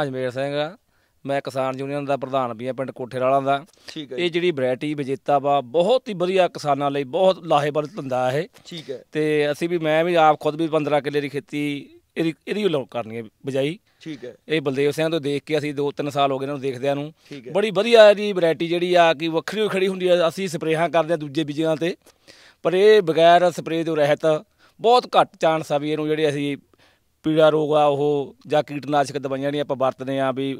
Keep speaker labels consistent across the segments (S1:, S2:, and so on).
S1: ਅਜਮੇਰ ਸਿੰਘ ਮੈਂ ਕਿਸਾਨ ਯੂਨੀਅਨ ਦਾ ਪ੍ਰਧਾਨ ਵੀ ਆ ਪਿੰਡ ਕੋਠੇਰਾਲਾ ਦਾ ਠੀਕ ਹੈ ਇਹ ਜਿਹੜੀ ਵੈਰਾਈਟੀ ਵਿਜੇਤਾ ਵਾ ਬਹੁਤ ਹੀ ਵਧੀਆ ਕਿਸਾਨਾਂ ਲਈ ਬਹੁਤ ਲਾਹੇਵੰਦ ਧੰਦਾ ਇਹ ਠੀਕ ਹੈ ਤੇ ਅਸੀਂ ਵੀ ਮੈਂ ਵੀ ਆਪ ਖੁਦ ਵੀ 15 ਕਿੱਲੇ ਦੀ ਖੇਤੀ ਇਹਦੀ ਇਹਦੀ ਲੋਕ ਕਰਨੀ ਹੈ ਬਜਾਈ ਠੀਕ ਹੈ ਇਹ ਬਲਦੇਵ ਸਿੰਘ ਤੋਂ ਦੇਖ ਕੇ ਅਸੀਂ 2-3 ਸਾਲ ਹੋ ਗਏ ਇਹਨਾਂ ਨੂੰ ਦੇਖਦਿਆਂ ਨੂੰ ਬੜੀ ਵਧੀਆ ਇਹਦੀ ਵੈਰਾਈਟੀ ਜਿਹੜੀ ਆ ਕਿ ਵੱਖਰੀ ਖੜੀ ਹੁੰਦੀ ਆ ਅਸੀਂ ਸਪਰੇਹਾਂ ਕਰਦੇ ਆ ਦੂਜੇ ਬੀਜਾਂ ਤੇ ਪਰ ਇਹ ਬਗੈਰ ਸਪਰੇਹ ਤੋਂ ਰਹਿਤ ਬਹੁਤ ਘੱਟ ਚਾਂਸ ਆ ਵੀ ਇਹਨੂੰ ਜਿਹੜੇ ਅਸੀਂ ਪੀੜਾ ਰੋਗ ਆ ਉਹ ਜਾਂ ਕੀਟਨਾਸ਼ਕ ਦਵਾਈਆਂ ਨਹੀਂ ਆਪਾਂ ਵਰਤਦੇ ਆ ਵੀ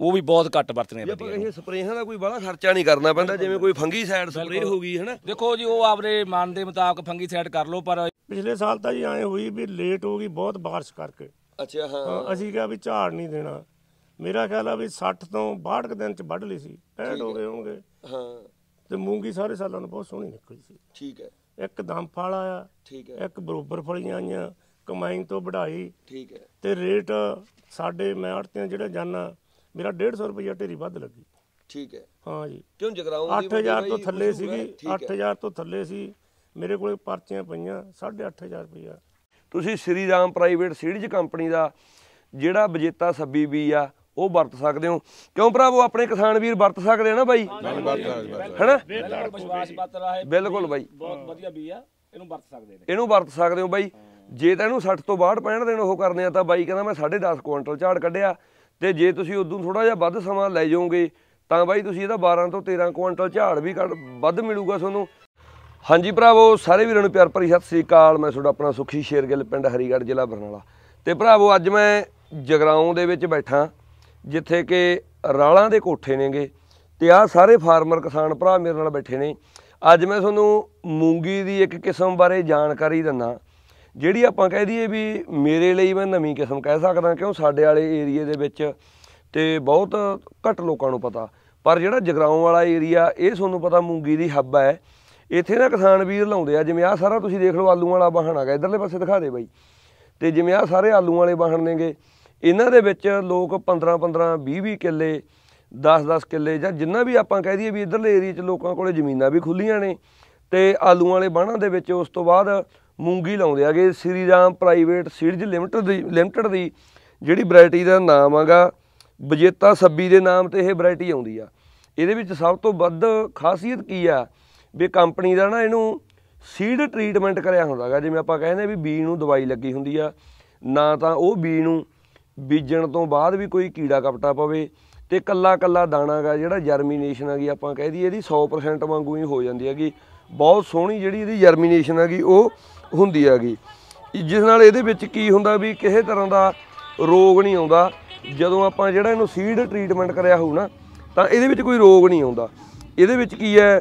S1: ਉਹ ਵੀ ਬਹੁਤ ਘੱਟ ਵਰਤਨੇ ਆ ਆਪਾਂ ਇਹ ਸਪਰੇਹਾਂ ਦਾ ਕੋਈ ਬੜਾ ਖਰਚਾ ਨਹੀਂ ਕਰਨਾ ਪੈਂਦਾ ਜਿਵੇਂ ਕੋਈ ਫੰਗੀ ਸਾਈਡ ਸਪਰੇਅ ਹੋ ਗਈ ਹੈਨਾ ਦੇਖੋ ਜੀ ਉਹ ਆਪਰੇ ਮਨ ਦੇ ਮੁਤਾਬਕ ਫੰਗੀ ਸਾਈਡ ਕਰ ਲਓ ਪਰ ਪਿਛਲੇ ਸਾਲ ਤਾਂ ਜੀ ਐ ਹੋਈ ਵੀ ਲੇਟ ਹੋ ਗਈ ਬਹੁਤ ਬਾਰਿਸ਼ ਕਰਕੇ ਅੱਛਾ
S2: ਹਾਂ ਅਸੀਂ ਕਿਹਾ ਵੀ ਝਾੜ ਨਹੀਂ ਦੇਣਾ ਮੇਰਾ ਖਿਆਲ ਆ ਵੀ 60 ਤੋਂ 62 ਦਿਨ ਚ ਵੱਢ ਲਈ ਸੀ 65 ਹੋ ਗਏ ਹੋਣਗੇ ਹਾਂ ਤੇ ਮੂੰਗੀ ਸਾਰੇ ਸਾਲਾਂ ਨੂੰ ਬਹੁਤ ਸੋਹਣੀ ਨਿਕਲੀ ਸੀ ਠੀਕ ਹੈ ਇੱਕ ਦਮ ਫਲ ਆਇਆ ਠੀਕ ਹੈ ਇੱਕ ਬਰੋਬਰ ਫਲੀਆਂ ਆਈਆਂ ਕਮਾਈ ਤੋਂ ਵਧਾਈ ਠੀਕ ਹੈ ਤੇ ਰੇਟ ਸਾਡੇ ਮੈਂ ਆੜਤਿਆਂ ਜਿਹੜਾ ਜਾਨਾ ਮੇਰਾ 150 ਰੁਪਏ ਢੇਰੀ ਵੱਧ ਲੱਗੀ ਠੀਕ ਹੈ ਹਾਂ ਜੀ ਕਿਉਂ ਜਗਰਾਉਂ ਦੀ 8000 ਤੋਂ ਥੱਲੇ ਸੀਗੀ 8000 ਤੋਂ ਥੱਲੇ ਸੀ ਮੇਰੇ ਕੋਲੇ ਪਰਚੀਆਂ ਪਈਆਂ 8500
S3: ਰੁਪਇਆ ਤੁਸੀਂ Shri Ram private seeds company ਦਾ ਜਿਹੜਾ ਬਜੇਤਾ 26 ਵੀ ਆ ਉਹ ਵਰਤ ਸਕਦੇ ਹੋ ਕਿਉਂ ਭਰਾਵੋ ਆਪਣੇ ਕਿਸਾਨ ਵੀਰ ਵਰਤ ਸਕਦੇ ਆ ਨਾ ਬਾਈ ਹਨਾ
S1: ਬਿਲਕੁਲ ਬਾਈ ਬਹੁਤ ਵਧੀਆ ਬੀ ਆ ਇਹਨੂੰ ਵਰਤ ਸਕਦੇ ਨੇ
S3: ਇਹਨੂੰ ਵਰਤ ਸਕਦੇ ਹੋ ਬਾਈ ਜੇ ਤਾਂ ਇਹਨੂੰ 60 ਤੋਂ 62 65 ਦੇਣ ਉਹ ਕਰਨੇ ਆ ਤਾਂ ਬਾਈ ਕਹਿੰਦਾ ਮੈਂ 10.5 ਕੁਇੰਟਲ ਝਾੜ ਕੱਢਿਆ ਤੇ ਜੇ ਤੁਸੀਂ ਉਦੋਂ ਥੋੜਾ ਜਿਹਾ ਵੱਧ ਸਮਾਂ ਲੈ ਜਾਓਗੇ ਤਾਂ ਬਾਈ ਤੁਸੀਂ ਇਹਦਾ 12 ਤੋਂ 13 ਕੁਇੰਟਲ ਝਾੜ ਵੀ ਵੱਧ ਮਿਲੂਗਾ ਤੁਹਾਨੂੰ ਹਾਂਜੀ ਭਰਾਵੋ ਸਾਰੇ ਵੀਰਾਂ ਨੂੰ ਪਿਆਰ ਭਰੀ ਸਤਿ ਸ੍ਰੀ ਅਕਾਲ ਮੈਂ ਤੁਹਾਡਾ ਆਪਣਾ ਸੁਖੀ ਸ਼ੇਰਗਿੱਲ ਪਿੰਡ ਹਰੀਗੜ੍ਹ ਜ਼ਿਲ੍ਹਾ ਬਰਨਾਲਾ ਤੇ ਭਰਾਵੋ ਅੱਜ ਮੈਂ ਜਗਰਾਉਂ ਦੇ ਵਿੱਚ ਬੈਠਾ ਜਿੱਥੇ ਕਿ ਰਾਲਾਂ ਦੇ ਕੋਠੇ ਨੇਗੇ ਤੇ ਆ ਸਾਰੇ ਫਾਰਮਰ ਕਿਸਾਨ ਭਰਾ ਮੇਰੇ ਨਾਲ ਬੈਠੇ ਨੇ ਅੱਜ ਮੈਂ ਤੁਹਾਨੂੰ ਮੂੰਗੀ ਦੀ ਇੱਕ ਕਿਸਮ ਬਾਰੇ ਜਾਣਕਾਰੀ ਦਿੰਦਾ ਜਿਹੜੀ ਆਪਾਂ ਕਹਿ ਦਈਏ ਵੀ ਮੇਰੇ ਲਈ ਮੈਂ ਨਵੀਂ ਕਿਸਮ ਕਹਿ ਸਕਦਾ ਕਿਉਂ ਸਾਡੇ ਵਾਲੇ ਏਰੀਏ ਦੇ ਵਿੱਚ ਤੇ ਬਹੁਤ ਘੱਟ ਲੋਕਾਂ ਨੂੰ ਪਤਾ ਪਰ ਜਿਹੜਾ ਜਗਰਾਉਂ ਵਾਲਾ ਏਰੀਆ ਇਹ ਤੁਹਾਨੂੰ ਪਤਾ ਮੂੰਗੀ ਦੀ ਹੱਬ ਹੈ ਇੱਥੇ ਨਾ ਕਿਸਾਨ ਵੀਰ ਲਾਉਂਦੇ ਆ ਜਿਵੇਂ ਆ ਸਾਰਾ ਤੁਸੀਂ ਦੇਖ ਲਓ ਆਲੂਆਂ ਵਾਲਾ ਬਾਹਣ ਆਗਾ ਇਧਰਲੇ ਪਾਸੇ ਦਿਖਾ ਦੇ ਬਾਈ ਤੇ ਜਿਵੇਂ ਆ ਸਾਰੇ ਆਲੂ ਵਾਲੇ ਬਾਹਣ ਨੇਗੇ ਇਹਨਾਂ ਦੇ ਵਿੱਚ ਲੋਕ 15 15 20 20 ਕਿੱਲੇ 10 10 ਕਿੱਲੇ ਜਾਂ ਜਿੰਨਾ ਵੀ ਆਪਾਂ ਕਹਿ ਦਈਏ ਵੀ ਇਧਰਲੇ ਏਰੀਆ 'ਚ ਲੋਕਾਂ ਕੋਲੇ ਜ਼ਮੀਨਾਂ ਵੀ ਖੁੱਲੀਆਂ ਨੇ ਤੇ ਆਲੂ ਵਾਲੇ ਬਾਹਣਾ ਦੇ ਵਿੱਚ ਉਸ ਤੋਂ ਬਾਅਦ ਮੂੰਗੀ ਲਾਉਂਦੇ ਆਗੇ Shri Ram private seeds limited ਦੀ ਲਿਮਟਿਡ ਦੀ ਜਿਹੜੀ ਵੈਰਾਈਟੀ ਦਾ ਨਾਮ ਆਗਾ ਬਜੇਤਾ ਸੱਬੀ ਦੇ ਨਾਮ ਤੇ ਇਹ ਵੈਰਾਈਟੀ ਆਉਂਦੀ ਆ ਇਹਦੇ ਵਿੱਚ ਸਭ ਤੋਂ ਵੱਧ ਖਾਸੀਅਤ ਕੀ ਆ ਵੀ ਕੰਪਨੀ ਦਾ ਨਾ ਇਹਨੂੰ ਸੀਡ ਟ੍ਰੀਟਮੈਂਟ ਕਰਿਆ ਹੁੰਦਾਗਾ ਜਿਵੇਂ ਆਪਾਂ ਕਹਿੰਦੇ ਵੀ ਬੀਜ ਨੂੰ ਦਵਾਈ ਲੱਗੀ ਹੁੰਦੀ ਆ ਨਾ ਤਾਂ ਉਹ ਬੀਜ ਨੂੰ ਬੀਜਣ ਤੋਂ ਬਾਅਦ ਵੀ ਕੋਈ ਕੀੜਾ ਕਪਟਾ ਪਵੇ ਤੇ ਕੱਲਾ ਕੱਲਾ ਦਾਣਾਗਾ ਜਿਹੜਾ ਜਰਮੀਨੇਸ਼ਨ ਹੈਗੀ ਆਪਾਂ ਕਹਿ ਦਈਏ ਇਹਦੀ 100% ਵਾਂਗੂ ਹੀ ਹੋ ਜਾਂਦੀ ਹੈਗੀ ਬਹੁਤ ਸੋਹਣੀ ਜਿਹੜੀ ਇਹਦੀ ਜਰਮੀਨੇਸ਼ਨ ਹੈਗੀ ਉਹ ਹੁੰਦੀ ਹੈਗੀ ਜਿਸ ਨਾਲ ਇਹਦੇ ਵਿੱਚ ਕੀ ਹੁੰਦਾ ਵੀ ਕਿਸੇ ਤਰ੍ਹਾਂ ਦਾ ਰੋਗ ਨਹੀਂ ਆਉਂਦਾ ਜਦੋਂ ਆਪਾਂ ਜਿਹੜਾ ਇਹਨੂੰ ਸੀਡ ਟ੍ਰੀਟਮੈਂਟ ਕਰਿਆ ਹੋਊ ਨਾ ਤਾਂ ਇਹਦੇ ਵਿੱਚ ਕੋਈ ਰੋਗ ਨਹੀਂ ਆਉਂਦਾ ਇਹਦੇ ਵਿੱਚ ਕੀ ਹੈ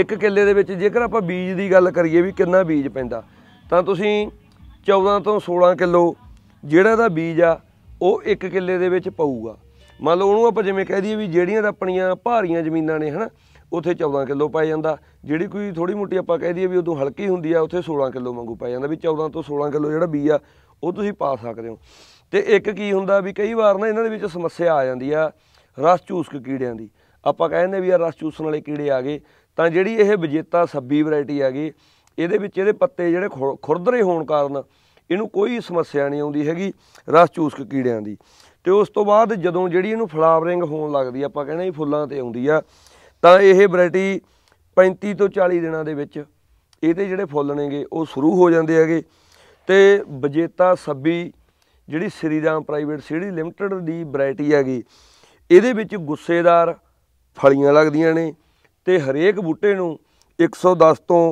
S3: ਇੱਕ ਕਿੱਲੇ ਦੇ ਵਿੱਚ ਜੇਕਰ ਆਪਾਂ ਬੀਜ ਦੀ ਗੱਲ ਕਰੀਏ ਵੀ ਕਿੰਨਾ ਬੀਜ ਪੈਂਦਾ ਤਾਂ ਤੁਸੀਂ 14 ਤੋਂ 16 ਕਿਲੋ ਜਿਹੜਾ ਦਾ ਬੀਜ ਆ ਉਹ ਇੱਕ ਕਿੱਲੇ ਦੇ ਵਿੱਚ ਪਊਗਾ ਮੰਨ ਲਓ ਉਹਨੂੰ ਆਪਾਂ ਜਿਵੇਂ ਕਹਿ ਦਈਏ ਵੀ ਜਿਹੜੀਆਂ ਆਪਣੀਆਂ ਭਾਰੀਆਂ ਜ਼ਮੀਨਾਂ ਨੇ ਹਨਾ ਉਥੇ 14 ਕਿਲੋ ਪੈ ਜਾਂਦਾ ਜਿਹੜੀ ਕੋਈ ਥੋੜੀ ਮੋਟੀ ਆਪਾਂ ਕਹਿ ਦਈਏ ਵੀ ਉਦੋਂ ਹਲਕੀ ਹੁੰਦੀ ਆ ਉਥੇ 16 ਕਿਲੋ ਵਾਂਗੂ ਪੈ ਜਾਂਦਾ ਵੀ 14 ਤੋਂ 16 ਕਿਲੋ ਜਿਹੜਾ ਬੀ ਆ ਉਹ ਤੁਸੀਂ ਪਾ ਸਕਦੇ ਹੋ ਤੇ ਇੱਕ ਕੀ ਹੁੰਦਾ ਵੀ ਕਈ ਵਾਰ ਨਾ ਇਹਨਾਂ ਦੇ ਵਿੱਚ ਸਮੱਸਿਆ ਆ ਜਾਂਦੀ ਆ ਰਸ ਚੂਸਕ ਕੀੜਿਆਂ ਦੀ ਆਪਾਂ ਕਹਿੰਦੇ ਵੀ ਆ ਰਸ ਚੂਸਣ ਵਾਲੇ ਕੀੜੇ ਆ ਗਏ ਤਾਂ ਜਿਹੜੀ ਇਹ ਵਿਜੇਤਾ ਸੱਬੀ ਵੈਰਾਈਟੀ ਆ ਗਈ ਇਹਦੇ ਵਿੱਚ ਇਹਦੇ ਪੱਤੇ ਜਿਹੜੇ ਖੁਰਦਰੇ ਹੋਣ ਕਾਰਨ ਇਹਨੂੰ ਕੋਈ ਸਮੱਸਿਆ ਨਹੀਂ ਆਉਂਦੀ ਹੈਗੀ ਰਸ ਚੂਸਕ ਕੀੜਿਆਂ ਦੀ ਤੇ ਉਸ ਤੋਂ ਬਾਅਦ ਜਦੋਂ ਜਿਹੜੀ ਇਹਨੂੰ ਫਲਾਵਰਿੰਗ ਹੋਣ ਲੱਗਦੀ ਆਪਾਂ ਕਹਿੰਦੇ ਇਹ ਫੁੱਲਾਂ ਤੇ ਆਉਂਦੀ ਆ ਤਾਂ ਇਹ ਵੈਰਾਈਟੀ 35 ਤੋਂ 40 ਦਿਨਾਂ ਦੇ ਵਿੱਚ ਇਹਦੇ ਜਿਹੜੇ ਫੁੱਲ ਨੇਗੇ ਉਹ ਸ਼ੁਰੂ ਹੋ ਜਾਂਦੇ ਹੈਗੇ ਤੇ ਬਜੇਤਾ ਸੱਬੀ ਜਿਹੜੀ ਸ੍ਰੀਰਾਮ ਪ੍ਰਾਈਵੇਟ ਸੀੜੀ ਲਿਮਟਿਡ ਦੀ ਵੈਰਾਈਟੀ ਹੈਗੀ ਇਹਦੇ ਵਿੱਚ ਗੁੱਸੇਦਾਰ ਫਲੀਆਂ ਲੱਗਦੀਆਂ ਨੇ ਤੇ ਹਰੇਕ ਬੂਟੇ ਨੂੰ 110 ਤੋਂ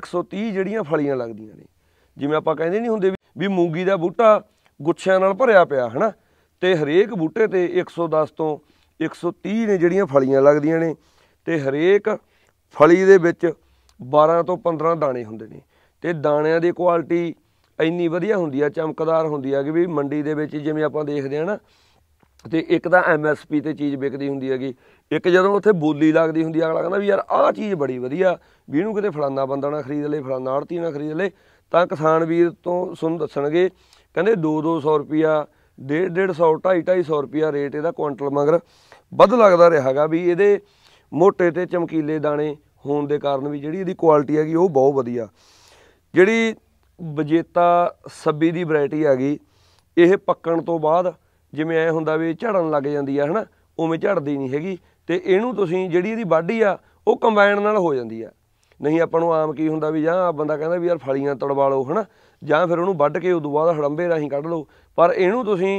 S3: 130 ਜਿਹੜੀਆਂ ਫਲੀਆਂ ਲੱਗਦੀਆਂ ਨੇ ਜਿਵੇਂ ਆਪਾਂ ਕਹਿੰਦੇ ਨਹੀਂ ਹੁੰਦੇ ਵੀ ਮੂੰਗੀ ਦਾ ਬੂਟਾ ਗੁੱਛਿਆਂ ਨਾਲ ਭਰਿਆ ਪਿਆ ਹਨਾ ਤੇ ਹਰੇਕ ਬੂਟੇ ਤੇ 110 ਤੋਂ 130 ਨੇ ਜਿਹੜੀਆਂ ਫਲੀਆਂ ਲੱਗਦੀਆਂ ਨੇ ਤੇ ਹਰੇਕ ਫਲੀ ਦੇ ਵਿੱਚ 12 ਤੋਂ 15 ਦਾਣੇ ਹੁੰਦੇ ਨੇ ਤੇ ਦਾਣਿਆਂ ਦੀ ਕੁਆਲਿਟੀ ਇੰਨੀ ਵਧੀਆ ਹੁੰਦੀ ਆ ਚਮਕਦਾਰ ਹੁੰਦੀ ਆ ਕਿ ਵੀ ਮੰਡੀ ਦੇ ਵਿੱਚ ਜਿਵੇਂ ਆਪਾਂ ਦੇਖਦੇ ਆ ਨਾ ਤੇ ਇੱਕ ਤਾਂ ਐਮਐਸਪੀ ਤੇ ਚੀਜ਼ ਵਿਕਦੀ ਹੁੰਦੀ ਹੈਗੀ ਇੱਕ ਜਦੋਂ ਉੱਥੇ ਬੋਲੀ ਲੱਗਦੀ ਹੁੰਦੀ ਆ ਅਗਲਾ ਕਹਿੰਦਾ ਵੀ ਯਾਰ ਆਹ ਚੀਜ਼ ਬੜੀ ਵਧੀਆ ਵੀ ਇਹਨੂੰ ਕਿਤੇ ਫਲਾਨਾ ਬੰਦਾ ਨਾ ਖਰੀਦ ਲੇ ਫਲਾਨਾ ਆੜਤੀ ਨਾ ਖਰੀਦ ਲੇ ਤਾਂ ਕਿਸਾਨ ਵੀਰ ਤੋਂ ਸੁਣ ਦੱਸਣਗੇ ਕਹਿੰਦੇ 2-200 ਰੁਪਿਆ ਡੇਢ 150 250 250 ਰੁਪਿਆ ਰੇਟ ਇਹਦਾ ਕੁਇੰਟਲ ਮਗਰ ਵੱਧ ਲੱਗਦਾ ਰਿਹਾਗਾ ਵੀ ਇਹਦੇ ਮੋਟੇ ਤੇ ਚਮਕੀਲੇ ਦਾਣੇ ਹੋਣ ਦੇ ਕਾਰਨ ਵੀ ਜਿਹੜੀ ਇਹਦੀ ਕੁਆਲਿਟੀ ਹੈਗੀ ਉਹ ਬਹੁਤ ਵਧੀਆ ਜਿਹੜੀ ਵਜੇਤਾ ਸੱਬੀ ਦੀ ਵੈਰਾਈਟੀ ਹੈਗੀ ਇਹ ਪੱਕਣ ਤੋਂ ਬਾਅਦ ਜਿਵੇਂ ਐ ਹੁੰਦਾ ਵੀ ਝੜਨ ਲੱਗ ਜਾਂਦੀ ਆ ਹਨਾ ਉਵੇਂ ਝੜਦੀ ਨਹੀਂ ਹੈਗੀ ਤੇ ਇਹਨੂੰ ਤੁਸੀਂ ਜਿਹੜੀ ਇਹਦੀ ਵਾਢੀ ਆ ਉਹ ਕੰਬਾਈਨ ਨਾਲ ਹੋ ਜਾਂਦੀ ਆ ਨਹੀਂ ਆਪਾਂ ਨੂੰ ਆਮ ਕੀ ਹੁੰਦਾ ਵੀ ਜਾਂ ਆ ਬੰਦਾ ਕਹਿੰਦਾ ਵੀ ਯਾਰ ਫਲੀਆਂ ਤੜਵਾ ਲਓ ਹਨਾ ਜਾਂ ਫਿਰ ਉਹਨੂੰ ਵੱਢ ਕੇ ਉਦੋਂ ਬਾਅਦ ਹੜੰਬੇ ਰਾਹੀਂ ਕੱਢ ਲਓ ਪਰ ਇਹਨੂੰ ਤੁਸੀਂ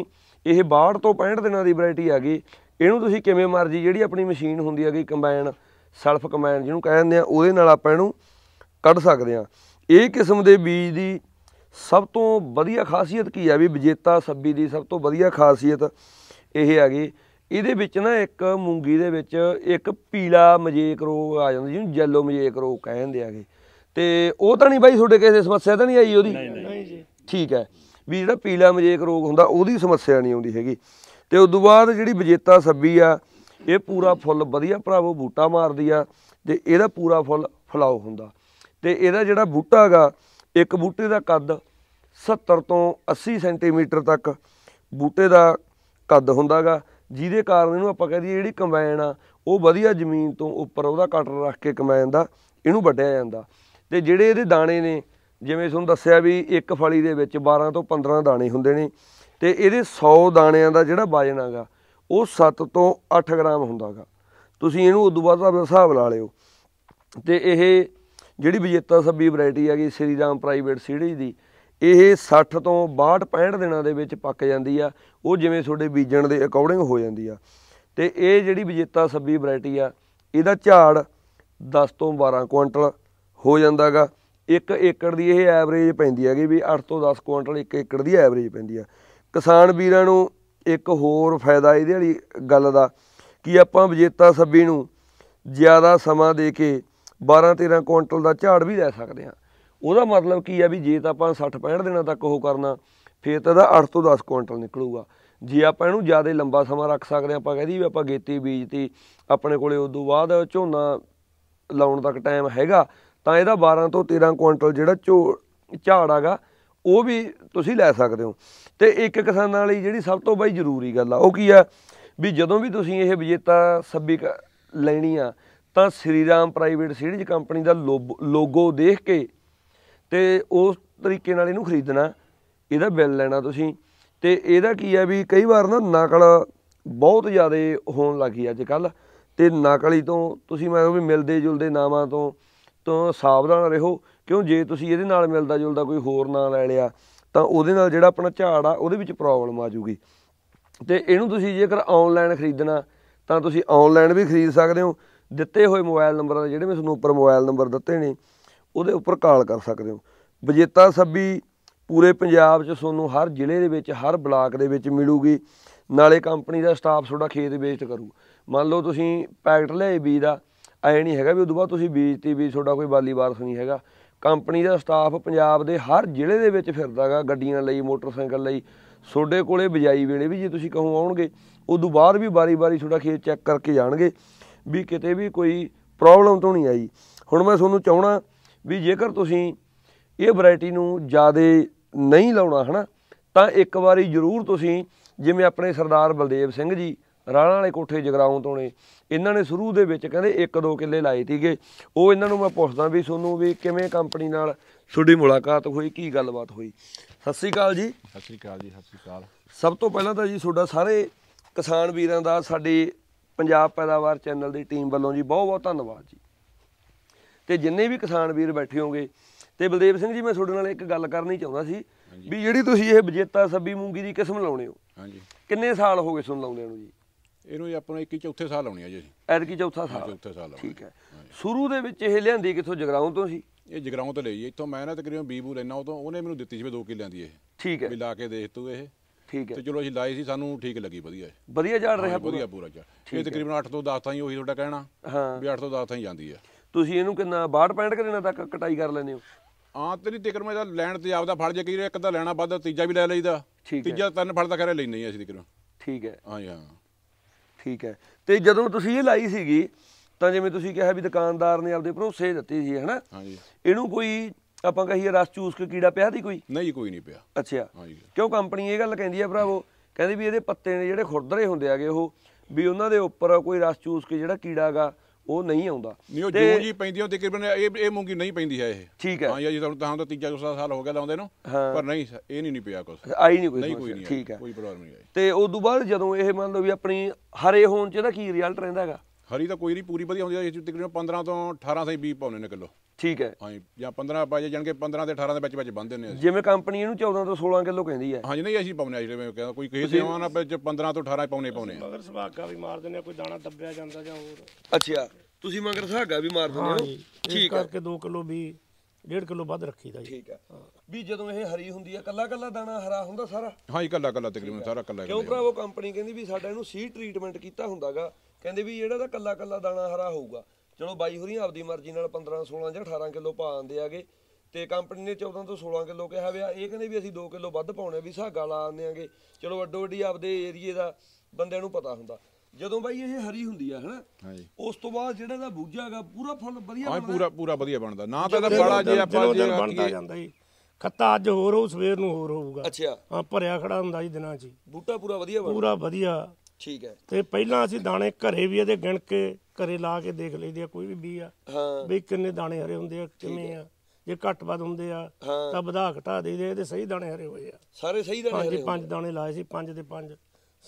S3: ਇਹ 62 ਤੋਂ 65 ਦਿਨਾਂ ਦੀ ਵੈਰਾਈਟੀ ਆ ਗਈ ਇਹਨੂੰ ਤੁਸੀਂ ਕਿਵੇਂ ਮਰਜੀ ਜਿਹੜੀ ਆਪਣੀ ਮਸ਼ੀਨ ਹੁੰਦੀ ਹੈਗੀ ਕੰਬਾਈਨ ਸੈਲਫ ਕੰਬਾਈਨ ਜਿਹਨੂੰ ਕਹਿ ਜਾਂਦੇ ਆ ਉਹਦੇ ਨਾਲ ਆਪਾਂ ਇਹਨੂੰ ਕੱਢ ਸਕਦੇ ਆ ਇਹ ਕਿਸਮ ਦੇ ਬੀਜ ਦੀ ਸਭ ਤੋਂ ਵਧੀਆ ਖਾਸੀਅਤ ਕੀ ਆ ਵੀ ਵਿਜੇਤਾ ਸੱਬੀ ਦੀ ਸਭ ਤੋਂ ਵਧੀਆ ਖਾਸੀਅਤ ਇਹ ਹੈਗੀ ਇਹਦੇ ਵਿੱਚ ਨਾ ਇੱਕ ਮੂੰਗੀ ਦੇ ਵਿੱਚ ਇੱਕ ਪੀਲਾ ਮਜੇਕ ਰੋਗ ਆ ਜਾਂਦਾ ਜਿਹਨੂੰ ਜੈਲੋ ਮਜੇਕ ਰੋਗ ਕਹਿੰਦੇ ਆਗੇ ਤੇ ਉਹ ਤਾਂ ਨਹੀਂ ਬਾਈ ਤੁਹਾਡੇ ਕਿਸੇ ਸਮੱਸਿਆ ਤਾਂ ਨਹੀਂ ਆਈ ਉਹਦੀ ਨਹੀਂ ਜੀ ਠੀਕ ਹੈ ਵੀ ਜਿਹੜਾ ਪੀਲਾ ਮਜੇਕ ਰੋਗ ਹੁੰਦਾ ਉਹਦੀ ਸਮੱਸਿਆ ਨਹੀਂ ਆਉਂਦੀ ਹੈਗੀ ਤੇ ਉਸ ਤੋਂ ਬਾਅਦ ਜਿਹੜੀ ਵਿਜੇਤਾ ਸੱਬੀ ਆ ਇਹ ਪੂਰਾ ਫੁੱਲ ਵਧੀਆ ਭਰਾਵੋ ਬੂਟਾ ਮਾਰਦੀ ਆ ਤੇ ਇਹਦਾ ਪੂਰਾ ਫੁੱਲ ਫਲਾਉ ਹੁੰਦਾ ਤੇ ਇਹਦਾ ਜਿਹੜਾ ਬੂਟਾ ਹੈਗਾ ਇੱਕ ਬੂਟੇ ਦਾ ਕੱਦ 70 ਤੋਂ 80 ਸੈਂਟੀਮੀਟਰ ਤੱਕ ਬੂਟੇ ਦਾ ਕੱਦ ਹੁੰਦਾਗਾ ਜਿਹਦੇ ਕਾਰਨ ਇਹਨੂੰ ਆਪਾਂ ਕਹਦੇ ਜਿਹੜੀ ਕੰਬਾਈਨ ਆ ਉਹ ਵਧੀਆ ਜ਼ਮੀਨ ਤੋਂ ਉੱਪਰ ਉਹਦਾ ਕਟਰ ਰੱਖ ਕੇ ਕੰਬਾਈਨ ਦਾ ਇਹਨੂੰ ਵੱਢਿਆ ਜਾਂਦਾ ਤੇ ਜਿਹੜੇ ਇਹਦੇ ਦਾਣੇ ਨੇ ਜਿਵੇਂ ਤੁਹਾਨੂੰ ਦੱਸਿਆ ਵੀ ਇੱਕ ਫਲੀ ਦੇ ਵਿੱਚ 12 ਤੋਂ 15 ਦਾਣੇ ਹੁੰਦੇ ਨੇ ਤੇ ਇਹਦੇ 100 ਦਾਣਿਆਂ ਦਾ ਜਿਹੜਾ ਵਜਨ ਹੈਗਾ ਉਹ 7 ਤੋਂ 8 ਗ੍ਰਾਮ ਹੁੰਦਾਗਾ ਤੁਸੀਂ ਇਹਨੂੰ ਉਦੋਂ ਬਾਅਦ ਦਾ ਹਿਸਾਬ ਲਾ ਲਿਓ ਤੇ ਇਹ ਜਿਹੜੀ ਵਿਜੇਤਾ ਸੱਬੀ ਵੈਰਾਈਟੀ ਹੈਗੀ ਸ੍ਰੀ ਰਾਮ ਪ੍ਰਾਈਵੇਟ ਸੀੜੀ ਦੀ ਇਹ 60 ਤੋਂ 62 65 ਦਿਨਾਂ ਦੇ ਵਿੱਚ ਪੱਕ ਜਾਂਦੀ ਆ ਉਹ ਜਿਵੇਂ ਤੁਹਾਡੇ ਬੀਜਣ ਦੇ ਅਕੋਰਡਿੰਗ ਹੋ ਜਾਂਦੀ ਆ ਤੇ ਇਹ ਜਿਹੜੀ ਵਿਜੇਤਾ ਸੱਬੀ ਵੈਰਾਈਟੀ ਆ ਇਹਦਾ ਝਾੜ 10 ਤੋਂ 12 ਕੁਇੰਟਲ ਹੋ ਜਾਂਦਾਗਾ ਇੱਕ ਏਕੜ ਦੀ ਇਹ ਐਵਰੇਜ ਪੈਂਦੀ ਹੈਗੀ ਵੀ 8 ਤੋਂ 10 ਕੁਇੰਟਲ ਇੱਕ ਏਕੜ ਦੀ ਐਵਰੇਜ ਪੈਂਦੀ ਆ ਕਿਸਾਨ ਵੀਰਾਂ ਨੂੰ ਇੱਕ ਹੋਰ ਫਾਇਦਾ ਇਹਦੇ ਵਾਲੀ ਗੱਲ ਦਾ ਕਿ ਆਪਾਂ ਵਿਜੇਤਾ ਸੱਬੀ ਨੂੰ ਜ਼ਿਆਦਾ ਸਮਾਂ ਦੇ ਕੇ 12-13 ਕੁਇੰਟਲ ਦਾ ਝਾੜ ਵੀ ਲੈ ਸਕਦੇ ਆ ਉਹਦਾ ਮਤਲਬ ਕੀ ਆ ਵੀ ਜੇ ਤਾਂ ਆਪਾਂ 60 65 ਦਿਨਾਂ ਤੱਕ ਉਹ ਕਰਨਾ ਫੇਰ ਤਾਂ ਇਹਦਾ 8 ਤੋਂ 10 ਕੁਇੰਟਲ ਨਿਕਲੂਗਾ ਜੇ ਆਪਾਂ ਇਹਨੂੰ ਜ਼ਿਆਦਾ ਲੰਬਾ ਸਮਾਂ ਰੱਖ ਸਕਦੇ ਆਪਾਂ ਕਹਦੀ ਵੀ ਆਪਾਂ ਗੇਤੀ ਬੀਜਤੀ ਆਪਣੇ ਕੋਲੇ ਉਸ ਤੋਂ ਬਾਅਦ ਝੋਨਾ ਲਾਉਣ ਤੱਕ ਟਾਈਮ ਹੈਗਾ ਤਾਂ ਇਹਦਾ 12 ਤੋਂ 13 ਕੁਇੰਟਲ ਜਿਹੜਾ ਝਾੜ ਹੈਗਾ ਉਹ ਵੀ ਤੁਸੀਂ ਲੈ ਸਕਦੇ ਹੋ ਤੇ ਇੱਕ ਕਿਸਾਨਾਂ ਲਈ ਜਿਹੜੀ ਸਭ ਤੋਂ ਬਈ ਜ਼ਰੂਰੀ ਗੱਲ ਆ ਉਹ ਕੀ ਆ ਵੀ ਜਦੋਂ ਵੀ ਤੁਸੀਂ ਇਹ ਵਿਜੇਤਾ ਸੱਬੀ ਲੈਣੀ ਆ ਤਾਂ ਸ੍ਰੀਰਾਮ ਪ੍ਰਾਈਵੇਟ ਸੀਰੀਜ਼ ਕੰਪਨੀ ਦਾ ਲੋਗੋ ਦੇਖ ਕੇ ਤੇ ਉਸ ਤਰੀਕੇ ਨਾਲ ਇਹਨੂੰ ਖਰੀਦਣਾ ਇਹਦਾ ਬਿੱਲ ਲੈਣਾ ਤੁਸੀਂ ਤੇ ਇਹਦਾ ਕੀ ਹੈ ਵੀ ਕਈ ਵਾਰ ਨਾ ਨਕਲ ਬਹੁਤ ਜ਼ਿਆਦਾ ਹੋਣ ਲੱਗੀ ਅੱਜ ਕੱਲ ਤੇ ਨਕਲੀ ਤੋਂ ਤੁਸੀਂ ਮੈਂ ਵੀ ਮਿਲਦੇ ਜੁਲਦੇ ਨਾਵਾਂ ਤੋਂ ਤੋਂ ਸਾਵਧਾਨ ਰਹੋ ਕਿਉਂ ਜੇ ਤੁਸੀਂ ਇਹਦੇ ਨਾਲ ਮਿਲਦਾ ਜੁਲਦਾ ਕੋਈ ਹੋਰ ਨਾਂ ਲੈ ਲਿਆ ਤਾਂ ਉਹਦੇ ਨਾਲ ਜਿਹੜਾ ਆਪਣਾ ਝਾੜ ਆ ਉਹਦੇ ਵਿੱਚ ਪ੍ਰੋਬਲਮ ਆ ਜੂਗੀ ਤੇ ਇਹਨੂੰ ਤੁਸੀਂ ਜੇਕਰ ਆਨਲਾਈਨ ਖਰੀਦਣਾ ਤਾਂ ਤੁਸੀਂ ਆਨਲਾਈਨ ਵੀ ਖਰੀਦ ਸਕਦੇ ਹੋ ਦਿੱਤੇ ਹੋਏ ਮੋਬਾਈਲ ਨੰਬਰਾਂ ਦੇ ਜਿਹੜੇ ਮੈਂ ਤੁਹਾਨੂੰ ਉੱਪਰ ਮੋਬਾਈਲ ਨੰਬਰ ਦਿੱਤੇ ਨੇ ਉਹਦੇ ਉੱਪਰ ਕਾਲ ਕਰ ਸਕਦੇ ਹੋ ਵਿਜੇਤਾ ਸੱਭੀ ਪੂਰੇ ਪੰਜਾਬ 'ਚ ਤੁਹਾਨੂੰ ਹਰ ਜ਼ਿਲ੍ਹੇ ਦੇ ਵਿੱਚ ਹਰ ਬਲਾਕ ਦੇ ਵਿੱਚ ਮਿਲੂਗੀ ਨਾਲੇ ਕੰਪਨੀ ਦਾ ਸਟਾਫ ਤੁਹਾਡਾ ਖੇਤ ਵੇਚਟ ਕਰੂ ਮੰਨ ਲਓ ਤੁਸੀਂ ਪੈਕਟ ਲਿਆਏ ਬੀਜ ਦਾ ਐ ਨਹੀਂ ਹੈਗਾ ਵੀ ਉਦੋਂ ਬਾਅਦ ਤੁਸੀਂ ਬੀਜਤੀ ਵੀ ਤੁਹਾਡਾ ਕੋਈ ਬਾਲੀ ਵਾਰਸ ਨਹੀਂ ਹੈਗਾ ਕੰਪਨੀ ਦਾ ਸਟਾਫ ਪੰਜਾਬ ਦੇ ਹਰ ਜ਼ਿਲ੍ਹੇ ਦੇ ਵਿੱਚ ਫਿਰਦਾਗਾ ਗੱਡੀਆਂ ਲਈ ਮੋਟਰਸਾਈਕਲ ਲਈ ਤੁਹਾਡੇ ਕੋਲੇ ਬਜਾਈ ਵੇਲੇ ਵੀ ਜੇ ਤੁਸੀਂ ਕਹੋ ਆਉਣਗੇ ਉਦੋਂ ਬਾਅਦ ਵੀ ਬਾਰੀ-ਬਾਰੀ ਤੁਹਾਡਾ ਖੇਤ ਚੈੱਕ ਕਰਕੇ ਜਾਣਗੇ ਵੀ ਕਿਤੇ ਵੀ ਕੋਈ ਪ੍ਰੋਬਲਮ ਤਾਂ ਨਹੀਂ ਆਈ ਹੁਣ ਮੈਂ ਤੁਹਾਨੂੰ ਚਾਹਣਾ ਵੀ ਜੇਕਰ ਤੁਸੀਂ ਇਹ ਵੈਰਾਈਟੀ ਨੂੰ ਜ਼ਿਆਦਾ ਨਹੀਂ ਲਾਉਣਾ ਹਨਾ ਤਾਂ ਇੱਕ ਵਾਰੀ ਜ਼ਰੂਰ ਤੁਸੀਂ ਜਿਵੇਂ ਆਪਣੇ ਸਰਦਾਰ ਬਲਦੇਵ ਸਿੰਘ ਜੀ ਰਾਣਾ ਵਾਲੇ ਕੋਠੇ ਜਗਰਾਉਂ ਤੋਂ ਨੇ ਇਹਨਾਂ ਨੇ ਸ਼ੁਰੂ ਦੇ ਵਿੱਚ ਕਹਿੰਦੇ ਇੱਕ ਦੋ ਕਿੱਲੇ ਲਾਏ ਸੀਗੇ ਉਹ ਇਹਨਾਂ ਨੂੰ ਮੈਂ ਪੁੱਛਦਾ ਵੀ ਤੁਹਾਨੂੰ ਵੀ ਕਿਵੇਂ ਕੰਪਨੀ ਨਾਲ ਤੁਹਾਡੀ ਮੁਲਾਕਾਤ ਹੋਈ ਕੀ ਗੱਲਬਾਤ ਹੋਈ ਸਤਿ ਸ੍ਰੀ ਅਕਾਲ ਜੀ
S4: ਸਤਿ ਸ੍ਰੀ ਅਕਾਲ ਜੀ ਸਤਿ ਸ੍ਰੀ ਅਕਾਲ
S3: ਸਭ ਤੋਂ ਪਹਿਲਾਂ ਤਾਂ ਜੀ ਤੁਹਾਡਾ ਸਾਰੇ ਕਿਸਾਨ ਵੀਰਾਂ ਦਾ ਸਾਡੇ ਪੰਜਾਬ ਪੈਦਾਵਾਰ ਚੈਨਲ ਦੀ ਟੀਮ ਵੱਲੋਂ ਜੀ ਬਹੁਤ ਬਹੁਤ ਧੰਨਵਾਦ ਜੀ ਤੇ ਜਿੰਨੇ ਵੀ ਕਿਸਾਨ ਵੀਰ ਬੈਠੇ ਹੋਗੇ ਤੇ ਬਲਦੇਵ ਸਿੰਘ ਜੀ ਮੈਂ ਤੁਹਾਡੇ ਨਾਲ ਇੱਕ ਗੱਲ ਕਰਨੀ ਚਾਹੁੰਦਾ ਸੀ ਵੀ ਜਿਹੜੀ ਤੁਸੀਂ ਇਹ ਬਜੇਤਾ ਸੱਬੀ ਮੂੰਗੀ ਦੀ ਕਿਸਮ ਲਾਉਣੇ ਹੋ ਹਾਂਜੀ ਕਿੰਨੇ ਸਾਲ ਹੋ ਗਏ ਸੁਣ ਲਾਉਂਦੇ ਨੂੰ ਜੀ ਇਹਨੂੰ ਜੀ ਆਪਾਂ ਨੂੰ 21 ਚੌਥੇ ਸਾਲ ਲਾਉਣੀ ਹੈ ਜੀ ਐਤਕੀ ਚੌਥਾ ਸਾਲ ਚੌਥੇ ਸਾਲ ਠੀਕ
S4: ਹੈ ਸ਼ੁਰੂ ਦੇ ਵਿੱਚ ਇਹ ਲਿਆਂਦੀ ਕਿੱਥੋਂ ਜਗਰਾਉਂ ਤੋਂ ਸੀ ਇਹ ਜਗਰਾਉਂ ਤੋਂ ਲਈ ਇੱਥੋਂ ਮੈਂ ਨਾ ਤਕਰੀਬਨ ਬੀਬੂ ਲੈਣਾ ਉਹ ਤੋਂ ਉਹਨੇ ਮੈਨੂੰ ਦਿੱਤੀ ਸੀ 2 ਕਿੱਲਿਆਂ ਦੀ ਇਹ ਠੀਕ ਹੈ ਵੀ ਲਾ ਕੇ ਦੇਖ ਤੂੰ ਇਹ ਠੀਕ ਹੈ ਤੇ ਚਲੋ ਅਸੀਂ ਲਾਈ ਸੀ ਸਾਨੂੰ ਠੀਕ ਲੱਗੀ ਵਧੀਆ ਵਧੀਆ ਜਾੜ ਰਿਹਾ ਪੂਰਾ ਵਧੀਆ ਪੂਰਾ ਝਾੜ ਇਹ ਤਕਰੀਬਨ 8 ਤੋਂ 10 ਤਾਈਂ ਉਹੀ ਤੁਹਾਡਾ ਕਹਿਣਾ ਹਾਂ ਵੀ 8 ਤੋਂ 10 ਤਾਈਂ ਜਾਂਦੀ ਆ ਤੁਸੀਂ ਇਹਨੂੰ ਕਿੰਨਾ 62 65 ਕਿ ਦਿਨਾਂ ਤੱਕ ਕਟਾਈ ਕਰ ਲੈਂਦੇ ਹੋ ਆਹ ਤੇ ਨਹੀਂ ਟਿਕਰ ਮੈਂ ਤਾਂ ਲੈਣ ਤੇ ਆਪਦਾ ਫੜ ਜੇ ਕਈ ਇੱਕ ਤਾਂ ਲੈਣਾ ਵੱਧ ਤੀਜਾ ਵੀ ਲੈ ਲਈਦਾ ਤੀਜਾ ਤਿੰਨ ਫੜ ਤਾਂ ਖਰੇ ਲੈਣੇ ਆ ਅਸੀਂ ਤਿਕਰ
S3: ਠੀਕ ਹੈ ਹਾਂ ਹਾਂ ਠੀਕ ਹੈ ਤੇ ਜਦੋਂ ਤੁਸੀਂ ਇਹ ਲਾਈ ਸੀਗੀ ਤਾਂ ਜਿਵੇਂ ਤੁਸੀਂ ਕਿਹਾ ਵੀ ਦੁਕਾਨਦਾਰ ਨੇ ਆਪਦੇ ਭਰੋਸੇ ਦਿੱਤੇ ਸੀ ਹਨਾ ਹਾਂਜੀ ਇਹਨੂੰ ਕੋਈ ਆਪਾਂ ਕਹੀਏ ਰਸ ਚੂਸ ਕੇ ਕੀੜਾ ਪਿਆ ਦੀ ਕੋਈ ਨਹੀਂ ਕੋਈ ਨਹੀਂ ਪਿਆ ਅੱਛਾ ਹਾਂਜੀ ਕਿਉਂ ਕੰਪਨੀ ਇਹ ਗੱਲ ਕਹਿੰਦੀ ਆ ਭਰਾਵੋ ਕਹਿੰਦੇ ਵੀ ਇਹਦੇ ਪੱਤੇ ਨੇ ਜਿਹੜੇ ਖੁਰਦਰੇ ਹੁੰਦੇ ਆਗੇ ਉਹ ਵੀ ਉਹਨਾਂ ਦੇ ਉੱਪਰ ਕੋਈ ਰਸ ਚੂਸ ਕੇ ਜਿਹੜਾ ਕੀੜਾਗਾ ਉਹ ਨਹੀਂ ਆਉਂਦਾ ਨਹੀਂ ਉਹ ਜੂਨ ਜੀ
S4: ਪੈਂਦੀ ਉਹ ਤਕਰੀਬਨ ਇਹ ਇਹ ਮੂੰਗੀ ਨਹੀਂ ਪੈਂਦੀ ਹੈ ਇਹ ਠੀਕ ਹੈ ਹਾਂ ਜੀ ਤੁਹਾਨੂੰ ਤਾਂ ਤਾਂ ਤੀਜਾ ਚੌਥਾ ਸਾਲ ਹੋ ਗਿਆ ਲਾਉਂਦੇ ਨੂੰ ਪਰ ਨਹੀਂ ਇਹ ਨਹੀਂ ਨਹੀਂ ਪਿਆ ਕੁਝ ਆਈ ਨਹੀਂ ਕੋਈ ਨਹੀਂ ਕੋਈ ਨਹੀਂ ਠੀਕ ਹੈ ਕੋਈ ਪ੍ਰੋਬਲਮ ਨਹੀਂ ਆਈ ਤੇ ਉਸ ਤੋਂ ਬਾਅਦ ਜਦੋਂ ਇਹ ਮੰਨ ਲਓ ਵੀ ਆਪਣੀ ਹਰੇ ਹੋਣ ਚ ਇਹਦਾ ਕੀ ਰਿਜ਼ਲਟ ਰਹਿੰਦਾ ਹੈਗਾ ਹਰੀ ਤਾਂ ਕੋਈ ਨਹੀਂ ਪੂਰੀ ਵਧੀਆ ਹੁੰਦੀ ਹੈ ਤਕਰੀਬਨ 15 ਤੋਂ 18 ਸਾਈ 20 ਪਾਉਣੇ ਨੇ ਕਿਲੋ ਠੀਕ ਹੈ ਹਾਂਜੀ ਜਾਂ 15 ਪਾਜੇ ਜਣ ਕੇ 15 ਤੇ 18 ਦੇ ਵਿੱਚ ਵਿੱਚ ਬੰਦੇ ਨੇ ਆ ਜਿਵੇਂ ਕੰਪਨੀ ਇਹਨੂੰ 14 ਤੋਂ 16 ਕਿਲੋ ਕਹਿੰਦੀ ਹੈ ਹਾਂਜੀ ਨਹੀਂ ਅਸੀਂ ਪਾਉਨੇ ਆ ਜਿਹੜੇ ਮੈਂ ਕਹਿੰਦਾ ਕੋਈ ਕਹੇ ਸੇਵਾ ਨਾ ਵਿੱਚ 15
S2: ਤੋਂ 18 ਪਾਉਨੇ ਪਾਉਨੇ ਮਗਰ ਸੁਭਾਗਾ ਵੀ ਮਾਰ ਦਿੰਦੇ ਆ ਕੋਈ ਦਾਣਾ ਦੱਬਿਆ ਜਾਂਦਾ ਜਾਂ ਹੋਰ ਅੱਛਾ ਤੁਸੀਂ ਮਗਰ ਸੁਭਾਗਾ ਵੀ ਮਾਰ ਦਿੰਦੇ ਹੋ ਠੀਕ ਕਰਕੇ 2 ਕਿਲੋ ਵੀ 1.5 ਕਿਲੋ ਵੱਧ ਰੱਖੀਦਾ ਠੀਕ ਹੈ
S3: ਵੀ ਜਦੋਂ ਇਹ ਹਰੀ ਹੁੰਦੀ ਆ ਕੱਲਾ ਕੱਲਾ ਦਾਣਾ ਹਰਾ ਹੁੰਦਾ ਸਾਰਾ
S4: ਹਾਂਜੀ ਕੱਲਾ ਕੱਲਾ ਤਕਰੀਬਨ ਸਾਰਾ ਕੱਲਾ ਕਿਉਂ ਭਰਾ
S3: ਉਹ ਕੰਪਨੀ ਕਹਿੰਦੀ ਵੀ ਸਾਡਾ ਇਹਨੂੰ ਸੀ ਟ੍ਰੀਟਮੈਂਟ ਕੀਤਾ ਹੁੰਦਾਗਾ ਕਹਿੰਦੇ ਵੀ ਜਿਹੜਾ ਦਾ ਕੱਲਾ ਕੱਲਾ ਦਾਣਾ ਹਰਾ ਹੋਊਗਾ ਚਲੋ ਬਾਈ ਹੋਰੀ ਆਪਦੀ ਮਰਜ਼ੀ ਨਾਲ 15 16 ਜਾਂ 18 ਕਿਲੋ ਪਾ ਆਂਦੇ ਆਗੇ ਤੇ ਕੰਪਨੀ ਨੇ 14 ਤੋਂ 16 ਕਿਲੋ ਕਿਹਾ ਵਿਆ ਇਹ ਕਹਿੰਦੇ ਵੀ ਅਸੀਂ 2 ਕਿਲੋ ਵੱਧ ਪਾਉਣੇ ਵੀ ਸਾਗਾ ਲਾ ਆਂਦੇ ਆਗੇ ਚਲੋ ਵੱਡੋ ਵੱਡੀ ਆਪਦੇ ਏਰੀਏ ਦਾ ਬੰਦਿਆਂ ਨੂੰ ਪਤਾ ਹੁੰਦਾ ਜਦੋਂ ਬਾਈ ਇਹ ਹਰੀ ਹੁੰਦੀ ਆ ਹਨਾ ਉਸ ਤੋਂ ਬਾਅਦ ਜਿਹੜਾ ਦਾ ਬੂਝਾ ਹੈਗਾ ਪੂਰਾ ਫੁੱਲ ਵਧੀਆ ਬਣਦਾ ਪੂਰਾ
S2: ਪੂਰਾ ਵਧੀਆ ਬਣਦਾ ਨਾ ਤਾਂ ਇਹਦਾ ਬੜਾ ਜੇ ਆਪਾਂ ਜੇ ਬਣਦਾ ਜਾਂਦਾ ਜੀ ਖੱਤਾ ਅੱਜ ਹੋਰ ਹੋ ਸਵੇਰ ਨੂੰ ਹੋਰ ਹੋਊਗਾ ਅੱਛਾ ਹਾਂ ਭਰਿਆ ਖੜਾ ਹੁੰਦਾ ਜੀ ਦਿਨਾਂ 'ਚ
S3: ਬੂਟਾ ਪੂਰਾ ਵਧੀਆ ਬਣਦਾ ਪੂਰਾ ਵਧੀਆ ਠੀਕ ਹੈ
S2: ਤੇ ਪਹਿਲਾਂ ਅਸੀਂ ਦਾਣੇ ਘਰੇ ਵੀ ਇਹਦੇ ਗਿਣ ਕੇ ਘਰੇ ਲਾ ਕੇ ਦੇਖ ਲਈਦੇ ਆ ਕੋਈ ਵੀ ਬੀ ਆ
S3: ਹਾਂ ਵੀ ਕਿੰਨੇ
S2: ਦਾਣੇ ਹਰੇ ਹੁੰਦੇ ਆ ਕਿਵੇਂ ਆ ਜੇ ਘੱਟ ਵੱਧ ਹੁੰਦੇ ਆ ਤਾਂ ਵਧਾ ਘਟਾ ਦੇਈਦੇ ਇਹਦੇ ਸਹੀ ਦਾਣੇ ਹਰੇ
S3: ਹੋਏ ਆ ਸਾਰੇ ਸਹੀ ਦਾਣੇ ਹਰੇ ਪੰਜ
S2: ਦਾਣੇ ਲਾਏ ਸੀ ਪੰਜ ਦੇ ਪੰਜ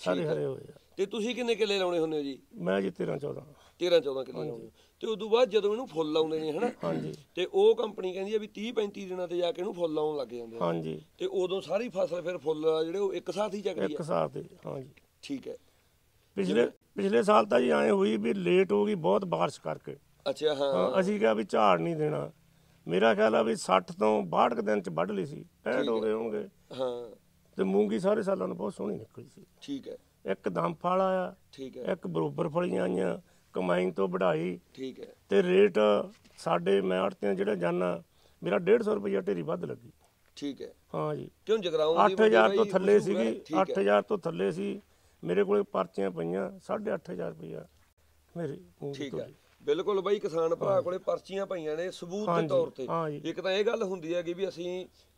S2: ਸਾਰੇ ਹਰੇ ਹੋਏ ਆ
S3: ਤੇ ਤੁਸੀਂ ਕਿੰਨੇ ਕਿੱਲੇ ਲਾਉਣੇ ਹੁੰਦੇ ਹੋ ਜੀ
S2: ਮੈਂ ਜੀ 13 14
S3: 13 14 ਕਿੱਲੇ ਲਾਉਂਦੇ ਤੇ ਉਦੋਂ ਬਾਅਦ ਜਦੋਂ ਇਹਨੂੰ ਫੁੱਲ ਆਉਂਦੇ ਨੇ ਹਨਾ ਹਾਂਜੀ ਤੇ ਉਹ ਕੰਪਨੀ ਕਹਿੰਦੀ ਆ ਵੀ 30 35 ਦਿਨਾਂ ਤੇ ਜਾ ਕੇ ਇਹਨੂੰ ਫੁੱਲ ਆਉਣ ਲੱਗ ਜਾਂਦੇ ਹਾਂਜੀ ਤੇ ਉਦੋਂ ਸਾਰੀ ਫਸਲ ਫਿਰ ਫੁੱਲ ਜਿਹੜੇ ਉਹ ਇੱਕ ਸਾਥ ਹੀ ਚੱਕਦੀ ਆ ਇੱਕ ਸਾਥ ਹੀ
S2: ਹਾਂਜੀ ਠੀਕ ਹੈ ਪਿਛਲੇ ਪਿਛਲੇ ਸਾਲ ਤਾਂ ਜੀ ਐ ਹੋਈ ਵੀ ਲੇਟ ਹੋ ਗਈ ਬਹੁਤ بارش ਕਰਕੇ
S3: ਅੱਛਾ ਹਾਂ ਅਸੀਂ
S2: ਕਿਹਾ ਵੀ ਝਾੜ ਨਹੀਂ ਦੇਣਾ ਮੇਰਾ ਖਿਆਲ ਆ ਵੀ 60 ਤੋਂ 62 ਦਿਨ ਚ ਵੱਢ ਲਈ ਸੀ 65 ਹੋ ਗਏ ਹੋਣਗੇ ਹਾਂ ਤੇ ਮੂੰਗੀ ਸਾਰੇ ਸਾਲਾਂ ਨੂੰ ਬਹੁਤ ਸੋਹਣੀ ਨਿਕਲੀ ਸੀ ਠੀਕ ਹੈ ਇੱਕ ਦਮ ਫਲ ਆਇਆ ਠੀਕ ਹੈ ਇੱਕ ਬਰੋਬਰ ਫਲੀਆਂ ਆਈਆਂ ਕਮਾਈ ਤੋਂ ਵਧਾਈ ਠੀਕ ਹੈ ਤੇ ਰੇਟ ਸਾਡੇ ਮੈਂ ਆੜਤਿਆਂ ਜਿਹੜਾ ਜਾਨਾ ਮੇਰਾ 150 ਰੁਪਏ ਢੇਰੀ ਵੱਧ ਲੱਗੀ ਠੀਕ ਹੈ ਹਾਂ ਜੀ ਕਿਉਂ ਜਗਰਾਉਂ 8000 ਤੋਂ ਥੱਲੇ ਸੀਗੀ 8000 ਤੋਂ ਥੱਲੇ ਸੀ ਮੇਰੇ ਕੋਲੇ ਪਰਚੀਆਂ ਪਈਆਂ 8.5000 ਰੁਪਇਆ ਮੇਰੀ ਠੀਕ ਹੈ
S3: ਬਿਲਕੁਲ ਬਾਈ ਕਿਸਾਨ ਭਰਾ ਕੋਲੇ ਪਰਚੀਆਂ ਪਈਆਂ ਨੇ ਸਬੂਤ ਦੇ ਤੌਰ ਤੇ ਇੱਕ ਤਾਂ ਇਹ ਗੱਲ ਹੁੰਦੀ ਹੈਗੀ ਵੀ ਅਸੀਂ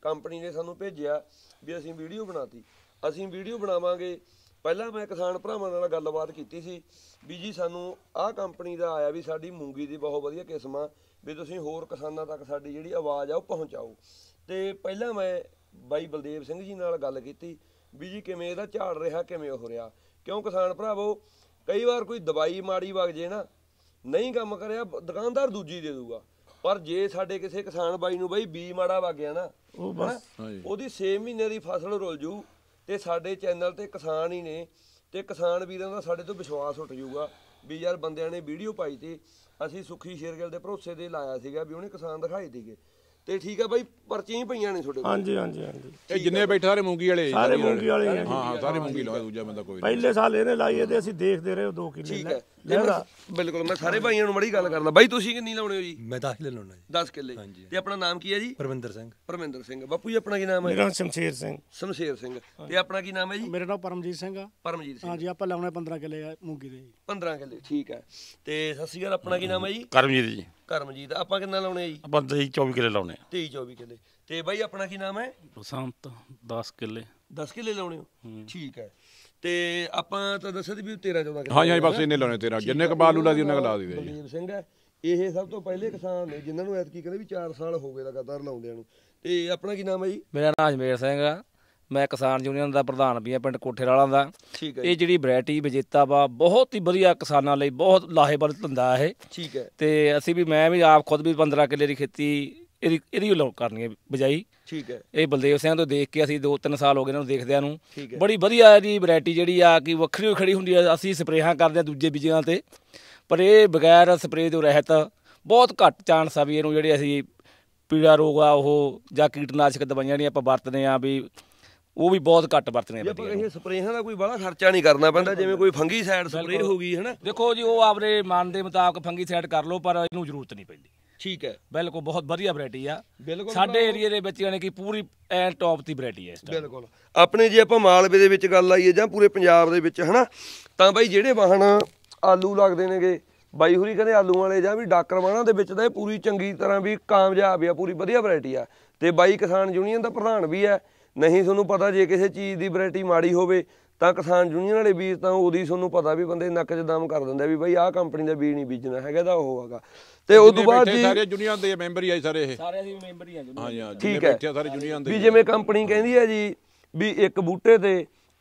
S3: ਕੰਪਨੀ ਨੇ ਸਾਨੂੰ ਭੇਜਿਆ ਵੀ ਅਸੀਂ ਵੀਡੀਓ ਬਣਾਤੀ ਅਸੀਂ ਵੀਡੀਓ ਬਣਾਵਾਂਗੇ ਪਹਿਲਾਂ ਮੈਂ ਕਿਸਾਨ ਭਰਾਵਾਂ ਨਾਲ ਗੱਲਬਾਤ ਕੀਤੀ ਸੀ ਵੀ ਜੀ ਸਾਨੂੰ ਆਹ ਕੰਪਨੀ ਦਾ ਆਇਆ ਵੀ ਸਾਡੀ ਮੂੰਗੀ ਦੀ ਬਹੁਤ ਵਧੀਆ ਕਿਸਮ ਆ ਵੀ ਤੁਸੀਂ ਹੋਰ ਕਿਸਾਨਾਂ ਤੱਕ ਸਾਡੀ ਜਿਹੜੀ ਆਵਾਜ਼ ਆ ਉਹ ਪਹੁੰਚਾਓ ਤੇ ਪਹਿਲਾਂ ਮੈਂ ਬਾਈ ਬਲਦੇਵ ਸਿੰਘ ਜੀ ਨਾਲ ਗੱਲ ਕੀਤੀ ਵੀ ਜੀ ਕਿਵੇਂ ਇਹਦਾ ਝਾੜ ਰਿਹਾ ਕਿਵੇਂ ਹੋ ਰਿਹਾ ਕਿਉਂ ਕਿਸਾਨ ਭਰਾਵੋ ਕਈ ਵਾਰ ਕੋਈ ਦਵਾਈ ਮਾੜੀ ਵਗ ਜੇ ਨਾ ਨਹੀਂ ਕੰਮ ਕਰਿਆ ਦੁਕਾਨਦਾਰ ਦੂਜੀ ਦੇ ਦੂਗਾ ਪਰ ਜੇ ਸਾਡੇ ਕਿਸੇ ਕਿਸਾਨ ਬਾਈ ਨੂੰ ਬਈ ਬੀ ਮਾੜਾ ਵਗ ਗਿਆ ਨਾ ਉਹ ਬਸ ਉਹਦੀ 6 ਮਹੀਨੇ ਦੀ ਫਸਲ ਰੁੱਲ ਜੂ ਤੇ ਸਾਡੇ ਚੈਨਲ ਤੇ ਕਿਸਾਨ ਹੀ ਨੇ ਤੇ ਕਿਸਾਨ ਵੀਰਾਂ ਦਾ ਸਾਡੇ ਤੋਂ ਵਿਸ਼ਵਾਸ ਉੱਠ ਜੂਗਾ ਵੀ ਯਾਰ ਬੰਦਿਆਂ ਨੇ ਵੀਡੀਓ ਪਾਈ ਤੇ ਅਸੀਂ ਸੁਖੀ ਸ਼ੇਰਗਿਲ ਦੇ ਭਰੋਸੇ ਦੇ ਲਾਇਆ ਸੀਗਾ ਵੀ ਉਹਨੇ ਕਿਸਾਨ ਦਿਖਾਈ ਦੀਗੇ ਤੇ ਠੀਕ ਆ ਬਾਈ ਪਰਚੀਆਂ ਹੀ ਪਈਆਂ ਨੇ ਤੁਹਾਡੇ
S4: ਕੋਲ ਹਾਂਜੀ ਹਾਂਜੀ
S2: ਹਾਂਜੀ ਇਹ ਜਿੰਨੇ ਬੈਠੇ ਸਾਰੇ ਮੂੰਗੀ ਵਾਲੇ ਸਾਰੇ ਮੂੰਗੀ ਵਾਲੇ ਹਾਂ ਹਾਂ ਸਾਰੇ ਮੂੰਗੀ
S4: ਲਾਏ ਦੂਜਾ ਬੰਦਾ ਕੋਈ ਨਹੀਂ
S2: ਪਹਿਲੇ ਸਾਲ ਇਹਨੇ ਲਾਈਏ ਤੇ ਅਸੀਂ ਦੇਖਦੇ ਰਹੇ ਦੋ ਕਿੱਲੇ ਠੀਕ ਹੈ ਲੈ
S3: ਬਿਲਕੁਲ ਮੈਂ ਸਾਰੇ ਭਾਈਆਂ ਨੂੰ ਮੜੀ ਗੱਲ ਕਰਦਾ ਬਾਈ ਤੁਸੀਂ ਕਿੰਨੀ ਲਾਉਣੇ ਹੋ ਜੀ
S2: ਮੈਂ ਦਾਖਲੇ ਲਾਉਣਾ
S3: ਜੀ 10 ਕਿੱਲੇ ਤੇ ਆਪਣਾ ਨਾਮ ਕੀ ਹੈ ਜੀ ਪਰਮਿੰਦਰ ਸਿੰਘ ਪਰਮਿੰਦਰ ਸਿੰਘ ਬਾਪੂ ਜੀ ਆਪਣਾ ਕੀ ਨਾਮ ਹੈ ਮੇਰਾ ਸ਼ਮਸ਼ੇਰ ਸਿੰਘ ਸਮਸ਼ੇਰ ਸਿੰਘ ਤੇ ਆਪਣਾ ਕੀ ਨਾਮ ਹੈ ਜੀ ਮੇਰਾ ਨਾਮ ਪਰਮਜੀਤ ਸਿੰਘ ਆ ਪਰਮਜੀਤ
S2: ਸਿੰਘ ਹਾਂਜੀ ਆਪਾਂ ਲਾਉਣੇ 15 ਕਿੱਲੇ ਆ ਮੂੰਗੀ ਦੇ
S3: 15 ਕਿੱਲੇ ਠੀਕ ਹੈ ਤੇ ਸਤਿ ਸ਼੍ਰੀ ਅਕਾਲ ਆਪਣਾ ਕੀ ਨਾਮ ਹੈ ਜੀ ਕਰਮਜੀਤ ਜੀ ਕਰਮਜੀਤ ਆਪਾਂ ਕਿੰਨਾ ਲਾਉਣੇ ਆ ਜੀ
S2: ਆਪਾਂ ਤੇਈ 24 ਕਿੱਲੇ ਲਾਉਣੇ
S3: ਆ 23 24 ਕਿੱਲੇ ਤੇ ਬਾਈ ਆਪਣਾ ਕੀ ਨਾਮ ਹੈ
S1: ਬਸੰਤ 10 ਕਿੱਲੇ
S3: 10 ਕਿੱਲੇ ਲਾਉਣੇ ਹੋ ਠੀਕ ਹੈ ਤੇ ਆਪਾਂ ਤਾਂ ਦੱਸਿਆ ਸੀ ਵੀ 13 14 ਕਿੱਲੇ ਹਾਂ ਹਾਂ ਬਸ ਇੰਨੇ ਲਾਉਣੇ 13
S1: ਜਿੰਨੇ ਕਬਾਲੂ ਲਾ ਦੀ ਉਹਨੇ ਕ ਲਾ ਦਈਦਾ ਜੀ
S3: ਬਲਦੀਪ ਸਿੰਘ ਹੈ ਇਹ ਸਭ ਤੋਂ ਪਹਿਲੇ ਕਿਸਾਨ ਨੇ ਜਿਨ੍ਹਾਂ ਨੂੰ ਐਤਕੀ ਕਹਿੰਦੇ ਵੀ 4 ਸਾਲ ਹੋ ਗਏ ਲਗਾਤਾਰ ਲਾਉਂਦਿਆਂ ਨੂੰ ਤੇ ਆਪਣਾ ਕੀ ਨਾਮ
S2: ਹੈ ਜੀ
S1: ਮੇਰਾ ਨਾਮ ਅਜਮੇਰ ਸਿੰਘ ਆ ਮੈਂ ਕਿਸਾਨ ਯੂਨੀਅਨ ਦਾ ਪ੍ਰਧਾਨ ਵੀ ਆ ਪਿੰਡ ਕੋਠੇਰਾਲਾ ਦਾ ਠੀਕ ਹੈ ਇਹ ਜਿਹੜੀ ਵੈਰਾਈਟੀ ਵਿਜੇਤਾ ਵਾ ਬਹੁਤ ਹੀ ਵਧੀਆ ਕਿਸਾਨਾਂ ਲਈ ਬਹੁਤ ਲਾਹੇਵੰਦ ਧੰਦਾ ਇਹ ਠੀਕ ਹੈ ਤੇ ਅਸੀਂ ਵੀ ਮੈਂ ਵੀ ਆਪ ਖੁਦ ਵੀ 15 ਕਿੱਲੇ ਦੀ ਖੇਤੀ ਇਹਦੀ ਇਹਦੀ ਲੋਕ ਕਰਨੀ ਹੈ ਬਜਾਈ ਠੀਕ ਹੈ ਇਹ ਬਲਦੇਵ ਸਿੰਘ ਤੋਂ ਦੇਖ ਕੇ ਅਸੀਂ 2-3 ਸਾਲ ਹੋ ਗਏ ਇਹਨਾਂ ਨੂੰ ਦੇਖਦਿਆਂ ਨੂੰ ਬੜੀ ਵਧੀਆ ਇਹਦੀ ਵੈਰਾਈਟੀ ਜਿਹੜੀ ਆ ਕਿ ਵੱਖਰੀ ਖੜੀ ਹੁੰਦੀ ਆ ਅਸੀਂ ਸਪਰੇਹਾਂ ਕਰਦੇ ਆ ਦੂਜੇ ਬੀਜਾਂ ਤੇ ਪਰ ਇਹ ਬਗੈਰ ਸਪਰੇਹ ਤੋਂ ਰਹਿਤ ਬਹੁਤ ਘੱਟ ਚਾਂਸ ਆ ਵੀ ਇਹਨੂੰ ਜਿਹੜੇ ਅਸੀਂ ਪੀੜਾ ਰੋਗ ਆ ਉਹ ਜਾਂ ਕੀਟਨਾਸ਼ਕ ਦਵਾਈਆਂ ਜਿਹੜੀਆਂ ਆਪਾਂ ਵਰਤਦੇ ਆ ਵੀ ਉਹ ਵੀ ਬਹੁਤ ਘੱਟ ਵਰਤਣੇ ਪੈਂਦੇ ਇਹ ਸਪਰੇਹਾਂ ਦਾ ਕੋਈ ਬੜਾ ਖਰਚਾ ਨਹੀਂ ਕਰਨਾ ਪੈਂਦਾ ਜਿਵੇਂ ਕੋਈ ਫੰਗੀ ਸਾਈਡ ਸਪਰੇ ਹੋ ਗਈ ਹੈਨਾ ਦੇਖੋ ਜੀ ਉਹ ਆਪਰੇ ਮਨ ਦੇ ਮੁਤਾਬਕ ਫੰਗੀ ਸਾਈਡ ਕਰ ਲਓ ਪਰ ਇਹਨੂੰ ਜ਼ਰੂਰਤ ਨਹੀਂ ਪੈਂਦੀ ਠੀਕ ਹੈ ਬਿਲਕੁਲ ਬਹੁਤ ਵਧੀਆ ਵੈਰਾਈਟੀ ਆ ਸਾਡੇ ਏਰੀਆ ਦੇ ਵਿੱਚ ਯਾਨੀ ਕਿ ਪੂਰੀ ਐ ਟੌਪ ਦੀ ਵੈਰਾਈਟੀ ਹੈ ਇਸ ਟਾਈਮ ਬਿਲਕੁਲ
S3: ਆਪਣੇ ਜੇ ਆਪਾਂ ਮਾਲਵੇ ਦੇ ਵਿੱਚ ਗੱਲ ਆਈਏ ਜਾਂ ਪੂਰੇ ਪੰਜਾਬ ਦੇ ਵਿੱਚ ਹੈਨਾ ਤਾਂ ਬਾਈ ਜਿਹੜੇ ਵਾਹਣ ਆਲੂ ਲੱਗਦੇ ਨੇਗੇ ਬਾਈ ਹੁਰੀ ਕਹਿੰਦੇ ਆਲੂ ਵਾਲੇ ਜਾਂ ਵੀ ਡਾਕਰ ਵਾਹਣਾਂ ਦੇ ਵਿੱਚ ਤਾਂ ਇਹ ਪੂਰੀ ਚੰਗੀ ਤਰ੍ਹਾਂ ਵੀ ਕਾਮਯਾਬ ਆ ਪੂਰੀ ਵਧੀਆ ਵੈਰਾਈਟੀ ਆ ਤੇ ਬਾਈ ਕਿਸਾਨ ਯੂਨੀਅਨ ਦਾ ਪ੍ਰਧਾਨ ਵੀ ਹੈ ਨਹੀਂ ਤੁਹਾਨੂੰ ਪਤਾ ਜੇ ਕਿਸੇ ਚੀਜ਼ ਦੀ ਵੈਰਾਈਟੀ ਮਾੜੀ ਹੋਵੇ ਤਾਂ ਕਿਸਾਨ ਜੁਨੀਅਰ ਵਾਲੇ ਬੀਜ ਤਾਂ ਉਹਦੀ ਤੁਹਾਨੂੰ ਪਤਾ ਵੀ ਬੰਦੇ ਨੱਕ 'ਚ ਦਮ ਕਰ ਦਿੰਦੇ ਵੀ ਬਈ ਆਹ ਕੰਪਨੀ ਦਾ ਬੀਜ ਨਹੀਂ ਬੀਜਣਾ ਹੈਗਾ ਤਾਂ ਉਹ ਹੈਗਾ ਤੇ ਉਸ ਤੋਂ ਬਾਅਦ ਜੀ ਸਾਰੇ ਜੁਨੀਅਰ ਦੇ ਮੈਂਬਰ
S4: ਹੀ ਆਈ ਸਾਰੇ ਇਹ ਸਾਰੇ ਅਸੀਂ ਮੈਂਬਰ ਹੀ ਆ ਹਾਂ ਹਾਂ ਠੀਕ ਹੈ
S3: ਸਾਰੇ ਜੁਨੀਅਰ ਦੇ ਵੀ ਜਿਵੇਂ ਕੰਪਨੀ ਕਹਿੰਦੀ ਹੈ ਜੀ ਵੀ ਇੱਕ ਬੂਟੇ ਤੇ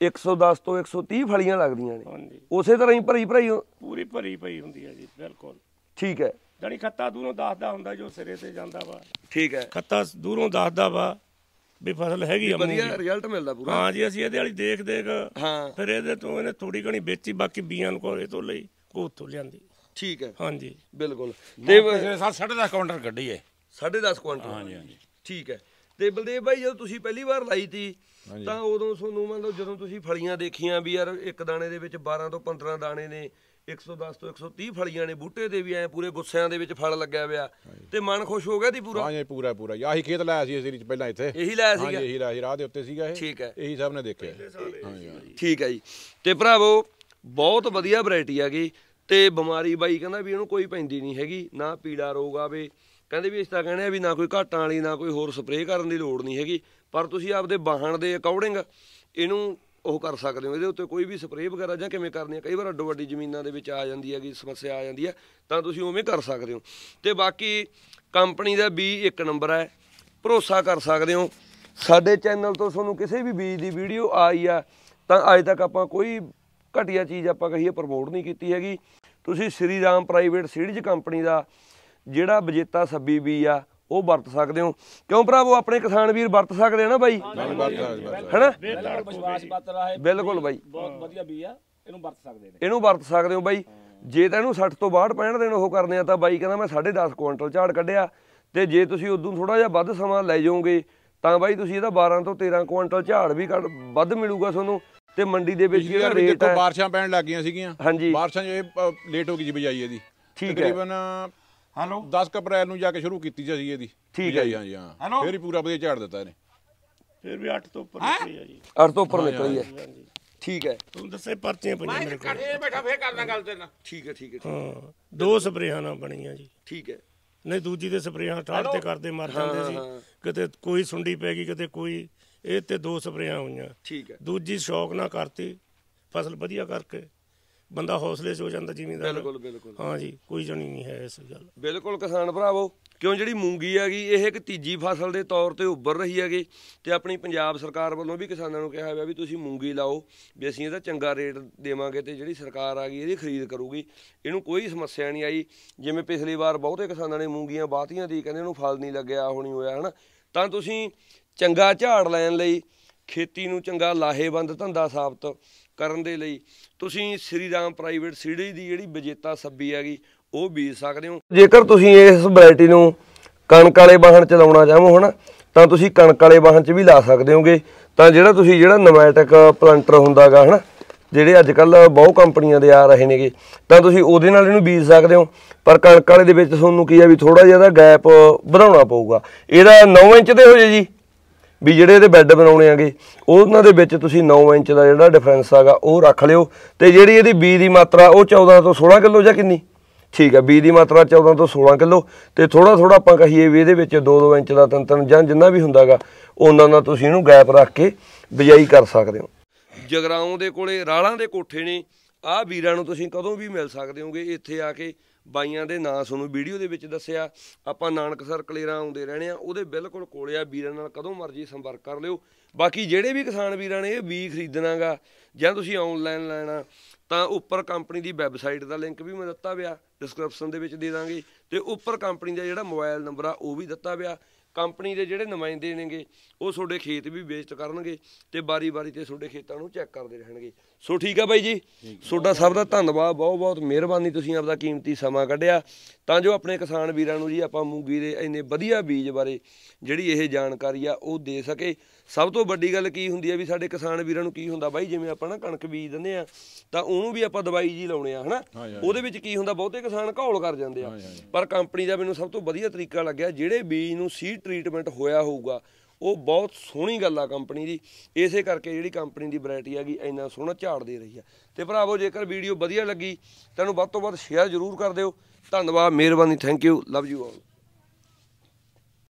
S3: 110 ਤੋਂ 130 ਫਲੀਆਂ ਲੱਗਦੀਆਂ ਨੇ ਉਸੇ ਤਰ੍ਹਾਂ ਹੀ ਭਰੀ ਭਰੀ
S2: ਪੂਰੀ ਭਰੀ ਪਈ ਹੁੰਦੀ ਹੈ ਜੀ ਬਿਲਕੁਲ ਠੀਕ ਹੈ ਜਾਨੀ ਖੱਤਾ ਦੂਰੋਂ ਦੱਸਦਾ ਹੁੰਦਾ ਜੋ ਸਿਰੇ ਤੇ ਜਾਂਦਾ ਵਾ ਠੀਕ ਹੈ ਖੱਤਾ ਦੂਰੋਂ ਦੱਸਦਾ ਵਾ ਵੀ ਫਸਲ ਹੈਗੀ ਆ ਵਧੀਆ ਰਿਜ਼ਲਟ ਮਿਲਦਾ ਪੂਰਾ ਹਾਂ ਜੀ ਅਸੀਂ ਇਹਦੇ ਵਾਲੀ ਦੇਖ ਦੇਖ ਹਾਂ ਫਿਰ ਇਹਦੇ ਤੋਂ ਇਹਨੇ ਥੋੜੀ ਘਣੀ ਵੇਚੀ ਬਾਕੀ ਬੀਆਂ ਨੂੰ ਕੋਲੇ ਤੋਂ ਲਈ ਕੋਤ ਤੋਂ ਲਿਆਂਦੀ
S3: ਠੀਕ ਹੈ ਹਾਂ ਜੀ ਬਿਲਕੁਲ ਤੇ 7.5
S2: ਕੁਇੰਟਲ ਕੱਢੀ ਹੈ ਹਾਂ ਕੁਇੰਟਲ ਹਾਂ ਜੀ
S3: ਠੀਕ ਹੈ ਤੇ ਬਲਦੇਵ ਭਾਈ ਜਦੋਂ ਤੁਸੀਂ ਪਹਿਲੀ ਵਾਰ ਲਾਈ ਤੀ ਤਾਂ ਉਦੋਂ ਤੁਹਾਨੂੰ ਲਓ ਜਦੋਂ ਤੁਸੀਂ ਫਲੀਆਂ ਦੇਖੀਆਂ ਵੀ ਯਾਰ ਇੱਕ ਦਾਣੇ ਦੇ ਵਿੱਚ 12 ਤੋਂ 15 ਦਾਣੇ ਨੇ 110 ਤੋਂ 130 ਫਲੀਆਂ ਨੇ ਬੂਟੇ ਦੇ ਵੀ ਐ ਪੂਰੇ ਗੁੱਸਿਆਂ ਦੇ ਵਿੱਚ ਫਲ ਲੱਗਿਆ ਹੋਇਆ ਤੇ ਮਨ ਖੁਸ਼ ਹੋ ਗਿਆ ਦੀ ਪੂਰਾ
S4: ਹਾਂਜੀ ਪੂਰਾ ਪੂਰਾ ਆਹੀ ਖੇਤ ਲਾਇਆ ਸੀ ਅਸੀਂ ਪਹਿਲਾਂ ਇੱਥੇ ਇਹੀ
S3: ਲਾਇਆ ਸੀ ਹਾਂ ਜੀ ਇਹੀ ਰਾਹ ਦੇ ਉੱਤੇ ਸੀਗਾ ਇਹ ਠੀਕ ਹੈ ਇਹੀ ਸਭ ਨੇ ਦੇਖਿਆ ਹਾਂ ਜੀ ਠੀਕ ਹੈ ਜੀ ਤੇ ਭਰਾਵੋ ਬਹੁਤ ਵਧੀਆ ਵੈਰਾਈਟੀ ਹੈਗੀ ਤੇ ਬਿਮਾਰੀ ਬਾਈ ਕਹਿੰਦਾ ਵੀ ਇਹਨੂੰ ਕੋਈ ਪੈਂਦੀ ਨਹੀਂ ਹੈਗੀ ਨਾ ਪੀੜਾ ਰੋਗ ਆਵੇ ਕਹਿੰਦੇ ਵੀ ਇਸ ਤਰ੍ਹਾਂ ਕਹਿੰਦੇ ਆ ਵੀ ਨਾ ਕੋਈ ਘਾਟਾਂ ਵਾਲੀ ਨਾ ਕੋਈ ਹੋਰ ਸਪਰੇਅ ਕਰਨ ਦੀ ਲੋੜ ਨਹੀਂ ਹੈਗੀ ਪਰ ਤੁਸੀਂ ਆਪਦੇ ਬਾਹਣ ਦੇ ਅਕੋਰਡਿੰਗ ਇਹਨੂੰ ਉਹ ਕਰ ਸਕਦੇ ਹੋ ਇਹਦੇ ਉੱਤੇ ਕੋਈ ਵੀ ਸਪਰੇਅ ਵਗੈਰਾ ਜਾਂ ਕਿਵੇਂ ਕਰਨੀ ਹੈ ਕਈ ਵਾਰ ਅੱਡੋ ਵੱਡੀ ਜ਼ਮੀਨਾਂ ਦੇ ਵਿੱਚ ਆ ਜਾਂਦੀ ਹੈਗੀ ਸਮੱਸਿਆ ਆ ਜਾਂਦੀ ਹੈ ਤਾਂ ਤੁਸੀਂ ਉਵੇਂ ਕਰ ਸਕਦੇ ਹੋ ਤੇ ਬਾਕੀ ਕੰਪਨੀ ਦਾ ਬੀ ਇੱਕ ਨੰਬਰ ਹੈ ਭਰੋਸਾ ਕਰ ਸਕਦੇ ਹੋ ਸਾਡੇ ਚੈਨਲ ਤੋਂ ਤੁਹਾਨੂੰ ਕਿਸੇ ਵੀ ਬੀਜ ਦੀ ਵੀਡੀਓ ਆਈ ਆ ਤਾਂ ਅੱਜ ਤੱਕ ਆਪਾਂ ਕੋਈ ਘਟੀਆ ਚੀਜ਼ ਆਪਾਂ ਕਹੀਏ ਪ੍ਰਮੋਟ ਨਹੀਂ ਕੀਤੀ ਹੈਗੀ ਤੁਸੀਂ Shri Ram private seeds company ਦਾ ਜਿਹੜਾ ਬਜੇਤਾ ਸੱਬੀ ਬੀ ਆ ਉਹ ਵਰਤ ਸਕਦੇ ਹੋ ਕਿਉਂ ਭਰਾਵੋ ਆਪਣੇ ਕਿਸਾਨ ਵੀਰ ਵਰਤ ਸਕਦੇ ਆ ਨਾ ਬਾਈ ਹੈਨਾ
S1: ਬਿਲਕੁਲ ਬਾਈ ਬਹੁਤ ਵਧੀਆ ਵੀ ਆ ਇਹਨੂੰ ਵਰਤ ਸਕਦੇ
S3: ਨੇ ਇਹਨੂੰ ਵਰਤ ਸਕਦੇ ਹੋ ਬਾਈ ਜੇ ਤਾਂ ਇਹਨੂੰ 60 ਤੋਂ 62 65 ਦਿਨ ਉਹ ਕਰਦੇ ਆ ਤਾਂ ਬਾਈ ਕਹਿੰਦਾ ਮੈਂ 10.5 ਕੁਇੰਟਲ ਝਾੜ ਕੱਢਿਆ ਤੇ ਜੇ ਤੁਸੀਂ ਉਦੋਂ ਥੋੜਾ ਜਿਹਾ ਵੱਧ ਸਮਾਂ ਲੈ ਜਾਓਗੇ ਤਾਂ ਬਾਈ ਤੁਸੀਂ ਇਹਦਾ 12 ਤੋਂ 13 ਕੁਇੰਟਲ ਝਾੜ ਵੀ ਵੱਧ ਮਿਲੂਗਾ ਤੁਹਾਨੂੰ ਤੇ ਮੰਡੀ ਦੇ ਵਿੱਚ ਜਿਹੜਾ ਰੇਟ ਹੈ
S4: ਬਾਰਿਸ਼ਾਂ ਪੈਣ ਲੱਗੀਆਂ ਸੀਗੀਆਂ ਹਾਂਜੀ ਬਾਰਿਸ਼ਾਂ ਜੇ ਲੇਟ ਹੋ ਗਈ ਜੀ ਬਜਾਈ ਇਹਦੀ ਠੀਕ ਹੈ ਤਕਰੀਬਨ ਹੈਲੋ 10 ਅਪ੍ਰੈਲ ਨੂੰ ਜਾ ਕੇ ਸ਼ੁਰੂ ਕੀਤੀ ਜੀ ਇਹਦੀ ਠੀਕ ਹੈ ਜੀ ਹਾਂ ਜੀ ਹਾਂ ਫੇਰ ਹੀ ਪੂਰਾ ਵਧੀਆ ਝਾੜ ਦਿੱਤਾ ਇਹਨੇ
S2: ਫੇਰ ਵੀ 8 ਤੋਂ ਉੱਪਰ ਨਿਕਲੀ ਹੈ ਜੀ 8 ਤੋਂ ਉੱਪਰ ਨਿਕਲੀ ਹੈ ਠੀਕ ਹੈ ਤੂੰ ਦੱਸੇ ਪਰਚੀਆਂ ਪਈਆਂ ਮੇਰੇ ਕੋਲ ਮੈਂ ਬੈਠਾ ਫੇਰ ਕਰਦਾ ਗੱਲ ਤੇ ਨਾ ਠੀਕ ਹੈ ਠੀਕ ਹੈ ਹਾਂ ਦੋ ਸਪਰੇਹਾਂ ਨਾ ਬਣੀਆਂ ਜੀ ਠੀਕ ਹੈ ਨਹੀਂ ਦੂਜੀ ਦੇ ਸਪਰੇਹਾਂ ਠਾੜ ਤੇ ਕਰਦੇ ਮਰ ਜਾਂਦੇ ਸੀ ਕਿਤੇ ਕੋਈ ਸੁੰਡੀ ਪੈ ਗਈ ਕਿਤੇ ਕੋਈ ਇਹ ਤੇ ਦੋ ਸਪਰੇਹਾਂ ਹੋਈਆਂ ਠੀਕ ਹੈ ਦੂਜੀ ਸ਼ੌਕ ਨਾ ਕਰਤੀ ਫਸਲ ਵਧੀਆ ਕਰਕੇ ਬੰਦਾ ਹੌਸਲੇ 'ਚ ਹੋ ਜਾਂਦਾ ਦਾ ਬਿਲਕੁਲ ਬਿਲਕੁਲ ਹਾਂ ਜੀ ਕੋਈ ਜਣੀ ਨਹੀਂ ਹੈ ਇਸ ਗੱਲ
S3: ਬਿਲਕੁਲ ਕਿਸਾਨ ਭਰਾਵੋ ਕਿਉਂ ਜਿਹੜੀ ਮੂੰਗੀ ਹੈਗੀ ਇਹ ਇੱਕ ਤੀਜੀ ਫਸਲ ਦੇ ਤੌਰ ਤੇ ਉੱਭਰ ਰਹੀ ਹੈਗੀ ਤੇ ਆਪਣੀ ਪੰਜਾਬ ਸਰਕਾਰ ਵੱਲੋਂ ਵੀ ਕਿਸਾਨਾਂ ਨੂੰ ਕਿਹਾ ਹੋਇਆ ਵੀ ਤੁਸੀਂ ਮੂੰਗੀ ਲਾਓ ਵੀ ਅਸੀਂ ਇਹਦਾ ਚੰਗਾ ਰੇਟ ਦੇਵਾਂਗੇ ਤੇ ਜਿਹੜੀ ਸਰਕਾਰ ਆ ਗਈ ਇਹਦੀ ਖਰੀਦ ਕਰੂਗੀ ਇਹਨੂੰ ਕੋਈ ਸਮੱਸਿਆ ਨਹੀਂ ਆਈ ਜਿਵੇਂ ਪਿਛਲੀ ਵਾਰ ਬਹੁਤੇ ਕਿਸਾਨਾਂ ਨੇ ਮੂੰਗੀਆਂ ਬਾਤੀਆਂ ਦੀ ਕਹਿੰਦੇ ਉਹਨੂੰ ਫਲ ਨਹੀਂ ਲੱਗਿਆ ਹੋਣੀ ਹੋਇਆ ਹਨਾ ਤਾਂ ਤੁਸੀਂ ਚੰਗਾ ਝਾੜ ਲੈਣ ਲਈ ਖੇਤੀ ਨੂੰ ਚੰਗਾ ਲਾਹੇਵੰਦ ਧੰਦਾ ਸਾਬਤ ਕਰਨ ਦੇ ਲਈ ਤੁਸੀਂ ਸ੍ਰੀ ਰਾਮ ਪ੍ਰਾਈਵੇਟ ਸੀਡੀ ਦੀ ਜਿਹੜੀ ਵਿਜੇਤਾ ਸੱਬੀ ਹੈਗੀ ਉਹ ਵੀ ਸਕਦੇ ਹੋ ਜੇਕਰ ਤੁਸੀਂ ਇਸ ਵੈਰਾਈਟੀ ਨੂੰ ਕਣਕ ਵਾਲੇ ਵਾਹਣ ਚਲਾਉਣਾ ਚਾਹੋ ਹਨਾ ਤਾਂ ਤੁਸੀਂ ਕਣਕ ਵਾਲੇ ਵਾਹਨ 'ਚ ਵੀ ਲਾ ਸਕਦੇ ਹੋਗੇ ਤਾਂ ਜਿਹੜਾ ਤੁਸੀਂ ਜਿਹੜਾ ਨਮੈਟਿਕ ਪਲੰਟਰ ਹੁੰਦਾਗਾ ਹਨਾ ਜਿਹੜੇ ਅੱਜ ਕੱਲ ਬਹੁਤ ਕੰਪਨੀਆਂ ਦੇ ਆ ਰਹੇ ਨੇਗੇ ਤਾਂ ਤੁਸੀਂ ਉਹਦੇ ਨਾਲ ਇਹਨੂੰ ਬੀਜ ਸਕਦੇ ਹੋ ਪਰ ਕਣਕ ਵਾਲੇ ਦੇ ਵਿੱਚ ਤੁਹਾਨੂੰ ਕੀ ਆ ਵੀ ਥੋੜਾ ਜਿਹਾ ਦਾ ਗੈਪ ਵਧਾਉਣਾ ਪਊਗਾ ਇਹਦਾ 9 ਇੰਚ ਦੇ ਹੋ ਜੇ ਜੀ ਵੀ ਜਿਹੜੇ ਇਹਦੇ ਬੈੱਡ ਬਣਾਉਣੇ ਆਗੇ ਉਹਨਾਂ ਦੇ ਵਿੱਚ ਤੁਸੀਂ 9 ਇੰਚ ਦਾ ਜਿਹੜਾ ਡਿਫਰੈਂਸ ਆਗਾ ਉਹ ਰੱਖ ਲਿਓ ਤੇ ਜਿਹੜੀ ਇਹਦੀ ਬੀ ਦੀ ਮਾਤਰਾ ਉਹ 14 ਤੋਂ 16 ਕਿਲੋ ਜਾਂ ਕਿੰਨੀ ਠੀਕ ਹੈ ਬੀ ਦੀ ਮਾਤਰਾ 14 ਤੋਂ 16 ਕਿਲੋ ਤੇ ਥੋੜਾ ਥੋੜਾ ਆਪਾਂ ਕਹੀਏ ਵੀ ਇਹਦੇ ਵਿੱਚ 2-2 ਇੰਚ ਦਾ ਤਿੰਨ ਜਾਂ ਜਿੰਨਾ ਵੀ ਹੁੰਦਾਗਾ ਉਹਨਾਂ ਨਾਲ ਤੁਸੀਂ ਇਹਨੂੰ ਗੈਪ ਰੱਖ ਕੇ ਬਿਜਾਈ ਕਰ ਸਕਦੇ ਹੋ ਜਗਰਾਉਂ ਦੇ ਕੋਲੇ ਰਾਲਾਂ ਦੇ ਕੋਠੇ ਨੇ ਆ ਵੀਰਾਂ ਨੂੰ ਤੁਸੀਂ ਕਦੋਂ ਵੀ ਮਿਲ ਸਕਦੇ ਹੋਗੇ ਇੱਥੇ ਆ ਕੇ ਬਾਈਆਂ ਦੇ ਨਾਂ ਤੁਹਾਨੂੰ ਵੀਡੀਓ ਦੇ ਵਿੱਚ ਦੱਸਿਆ ਆਪਾਂ ਨਾਨਕਸਰ ਕਲੇਰਾ ਆਉਂਦੇ ਰਹਿਣੇ ਆ ਉਹਦੇ ਬਿਲਕੁਲ ਕੋਲੇ ਆ ਵੀਰਾਂ ਨਾਲ ਕਦੋਂ ਮਰਜ਼ੀ ਸੰਪਰਕ ਕਰ ਲਿਓ ਬਾਕੀ ਜਿਹੜੇ ਵੀ ਕਿਸਾਨ ਵੀਰਾਂ ਨੇ ਇਹ ਵੀ ਖਰੀਦਣਾਗਾ ਜਾਂ ਤੁਸੀਂ ਆਨਲਾਈਨ ਲੈਣਾ ਤਾਂ ਉੱਪਰ ਕੰਪਨੀ ਦੀ ਵੈਬਸਾਈਟ ਦਾ ਲਿੰਕ ਵੀ ਮੈਂ ਦਿੱਤਾ ਪਿਆ ਡਿਸਕ੍ਰਿਪਸ਼ਨ ਦੇ ਵਿੱਚ ਦੇ ਦਾਂਗੇ ਤੇ ਉੱਪਰ ਕੰਪਨੀ ਦਾ ਜਿਹੜਾ ਮੋਬਾਈਲ ਨੰਬਰ ਆ ਉਹ ਵੀ ਦਿੱਤਾ ਪਿਆ ਕੰਪਨੀ ਦੇ ਜਿਹੜੇ ਨੁਮਾਇੰਦੇ ਨੇਗੇ ਉਹ ਤੁਹਾਡੇ ਖੇਤ ਵੀ ਵੇਚਤ ਕਰਨਗੇ ਤੇ ਬਾਰੀ-ਬਾਰੀ ਤੇ ਤੁਹਾਡੇ ਖੇਤਾਂ ਨੂੰ ਚੈੱਕ ਕਰਦੇ ਰਹਿਣਗੇ ਸੋ ਠੀਕ ਆ ਬਾਈ ਜੀ ਤੁਹਾਡਾ ਸਭ ਦਾ ਧੰਨਵਾਦ ਬਹੁਤ ਬਹੁਤ ਮਿਹਰਬਾਨੀ ਤੁਸੀਂ ਆਪਦਾ ਕੀਮਤੀ ਸਮਾਂ ਕੱਢਿਆ ਤਾਂ ਜੋ ਆਪਣੇ ਕਿਸਾਨ ਵੀਰਾਂ ਨੂੰ ਜੀ ਆਪਾਂ ਮੂੰਗੀ ਦੇ ਇੰਨੇ ਵਧੀਆ ਬੀਜ ਬਾਰੇ ਜਿਹੜੀ ਇਹ ਜਾਣਕਾਰੀ ਆ ਉਹ ਦੇ ਸਕੇ ਸਭ ਤੋਂ ਵੱਡੀ ਗੱਲ ਕੀ ਹੁੰਦੀ ਆ ਵੀ ਸਾਡੇ ਕਿਸਾਨ ਵੀਰਾਂ ਨੂੰ ਕੀ ਹੁੰਦਾ ਬਾਈ ਜਿਵੇਂ ਆਪਾਂ ਨਾ ਕਣਕ ਬੀਜ ਦਿੰਦੇ ਆ ਤਾਂ ਉਹਨੂੰ ਵੀ ਆਪਾਂ ਦਵਾਈ ਜੀ ਲਾਉਣੇ ਆ ਹਨਾ ਉਹਦੇ ਵਿੱਚ ਕੀ ਹੁੰਦਾ ਬਹੁਤੇ ਕਿਸਾਨ ਘੌਲ ਕਰ ਜਾਂਦੇ ਆ ਪਰ ਕੰਪਨੀ ਦਾ ਮੈਨੂੰ ਸਭ ਤੋਂ ਵਧੀਆ ਤਰੀਕਾ ਲੱਗਿਆ ਜਿਹੜੇ ਬੀਜ ਨੂੰ ਸੀਡ ਟ੍ਰੀਟਮੈਂਟ ਹੋਇਆ ਹੋਊਗਾ ਉਹ ਬਹੁਤ ਸੋਹਣੀ ਗੱਲ ਆ ਕੰਪਨੀ ਦੀ ਇਸੇ ਕਰਕੇ ਜਿਹੜੀ ਕੰਪਨੀ ਦੀ ਵੈਰਾਈਟੀ ਹੈਗੀ ਇੰਨਾ ਸੋਹਣਾ ਝਾੜ ਦੇ ਰਹੀ ਆ ਤੇ ਭਰਾਵੋ ਜੇਕਰ ਵੀਡੀਓ ਵਧੀਆ ਲੱਗੀ ਤੈਨੂੰ ਵੱਧ ਤੋਂ ਵੱਧ ਸ਼ੇਅਰ ਜ਼ਰੂਰ ਕਰ ਦਿਓ ਧੰਨਵਾਦ ਮਿਹਰਬਾਨੀ thank you love you all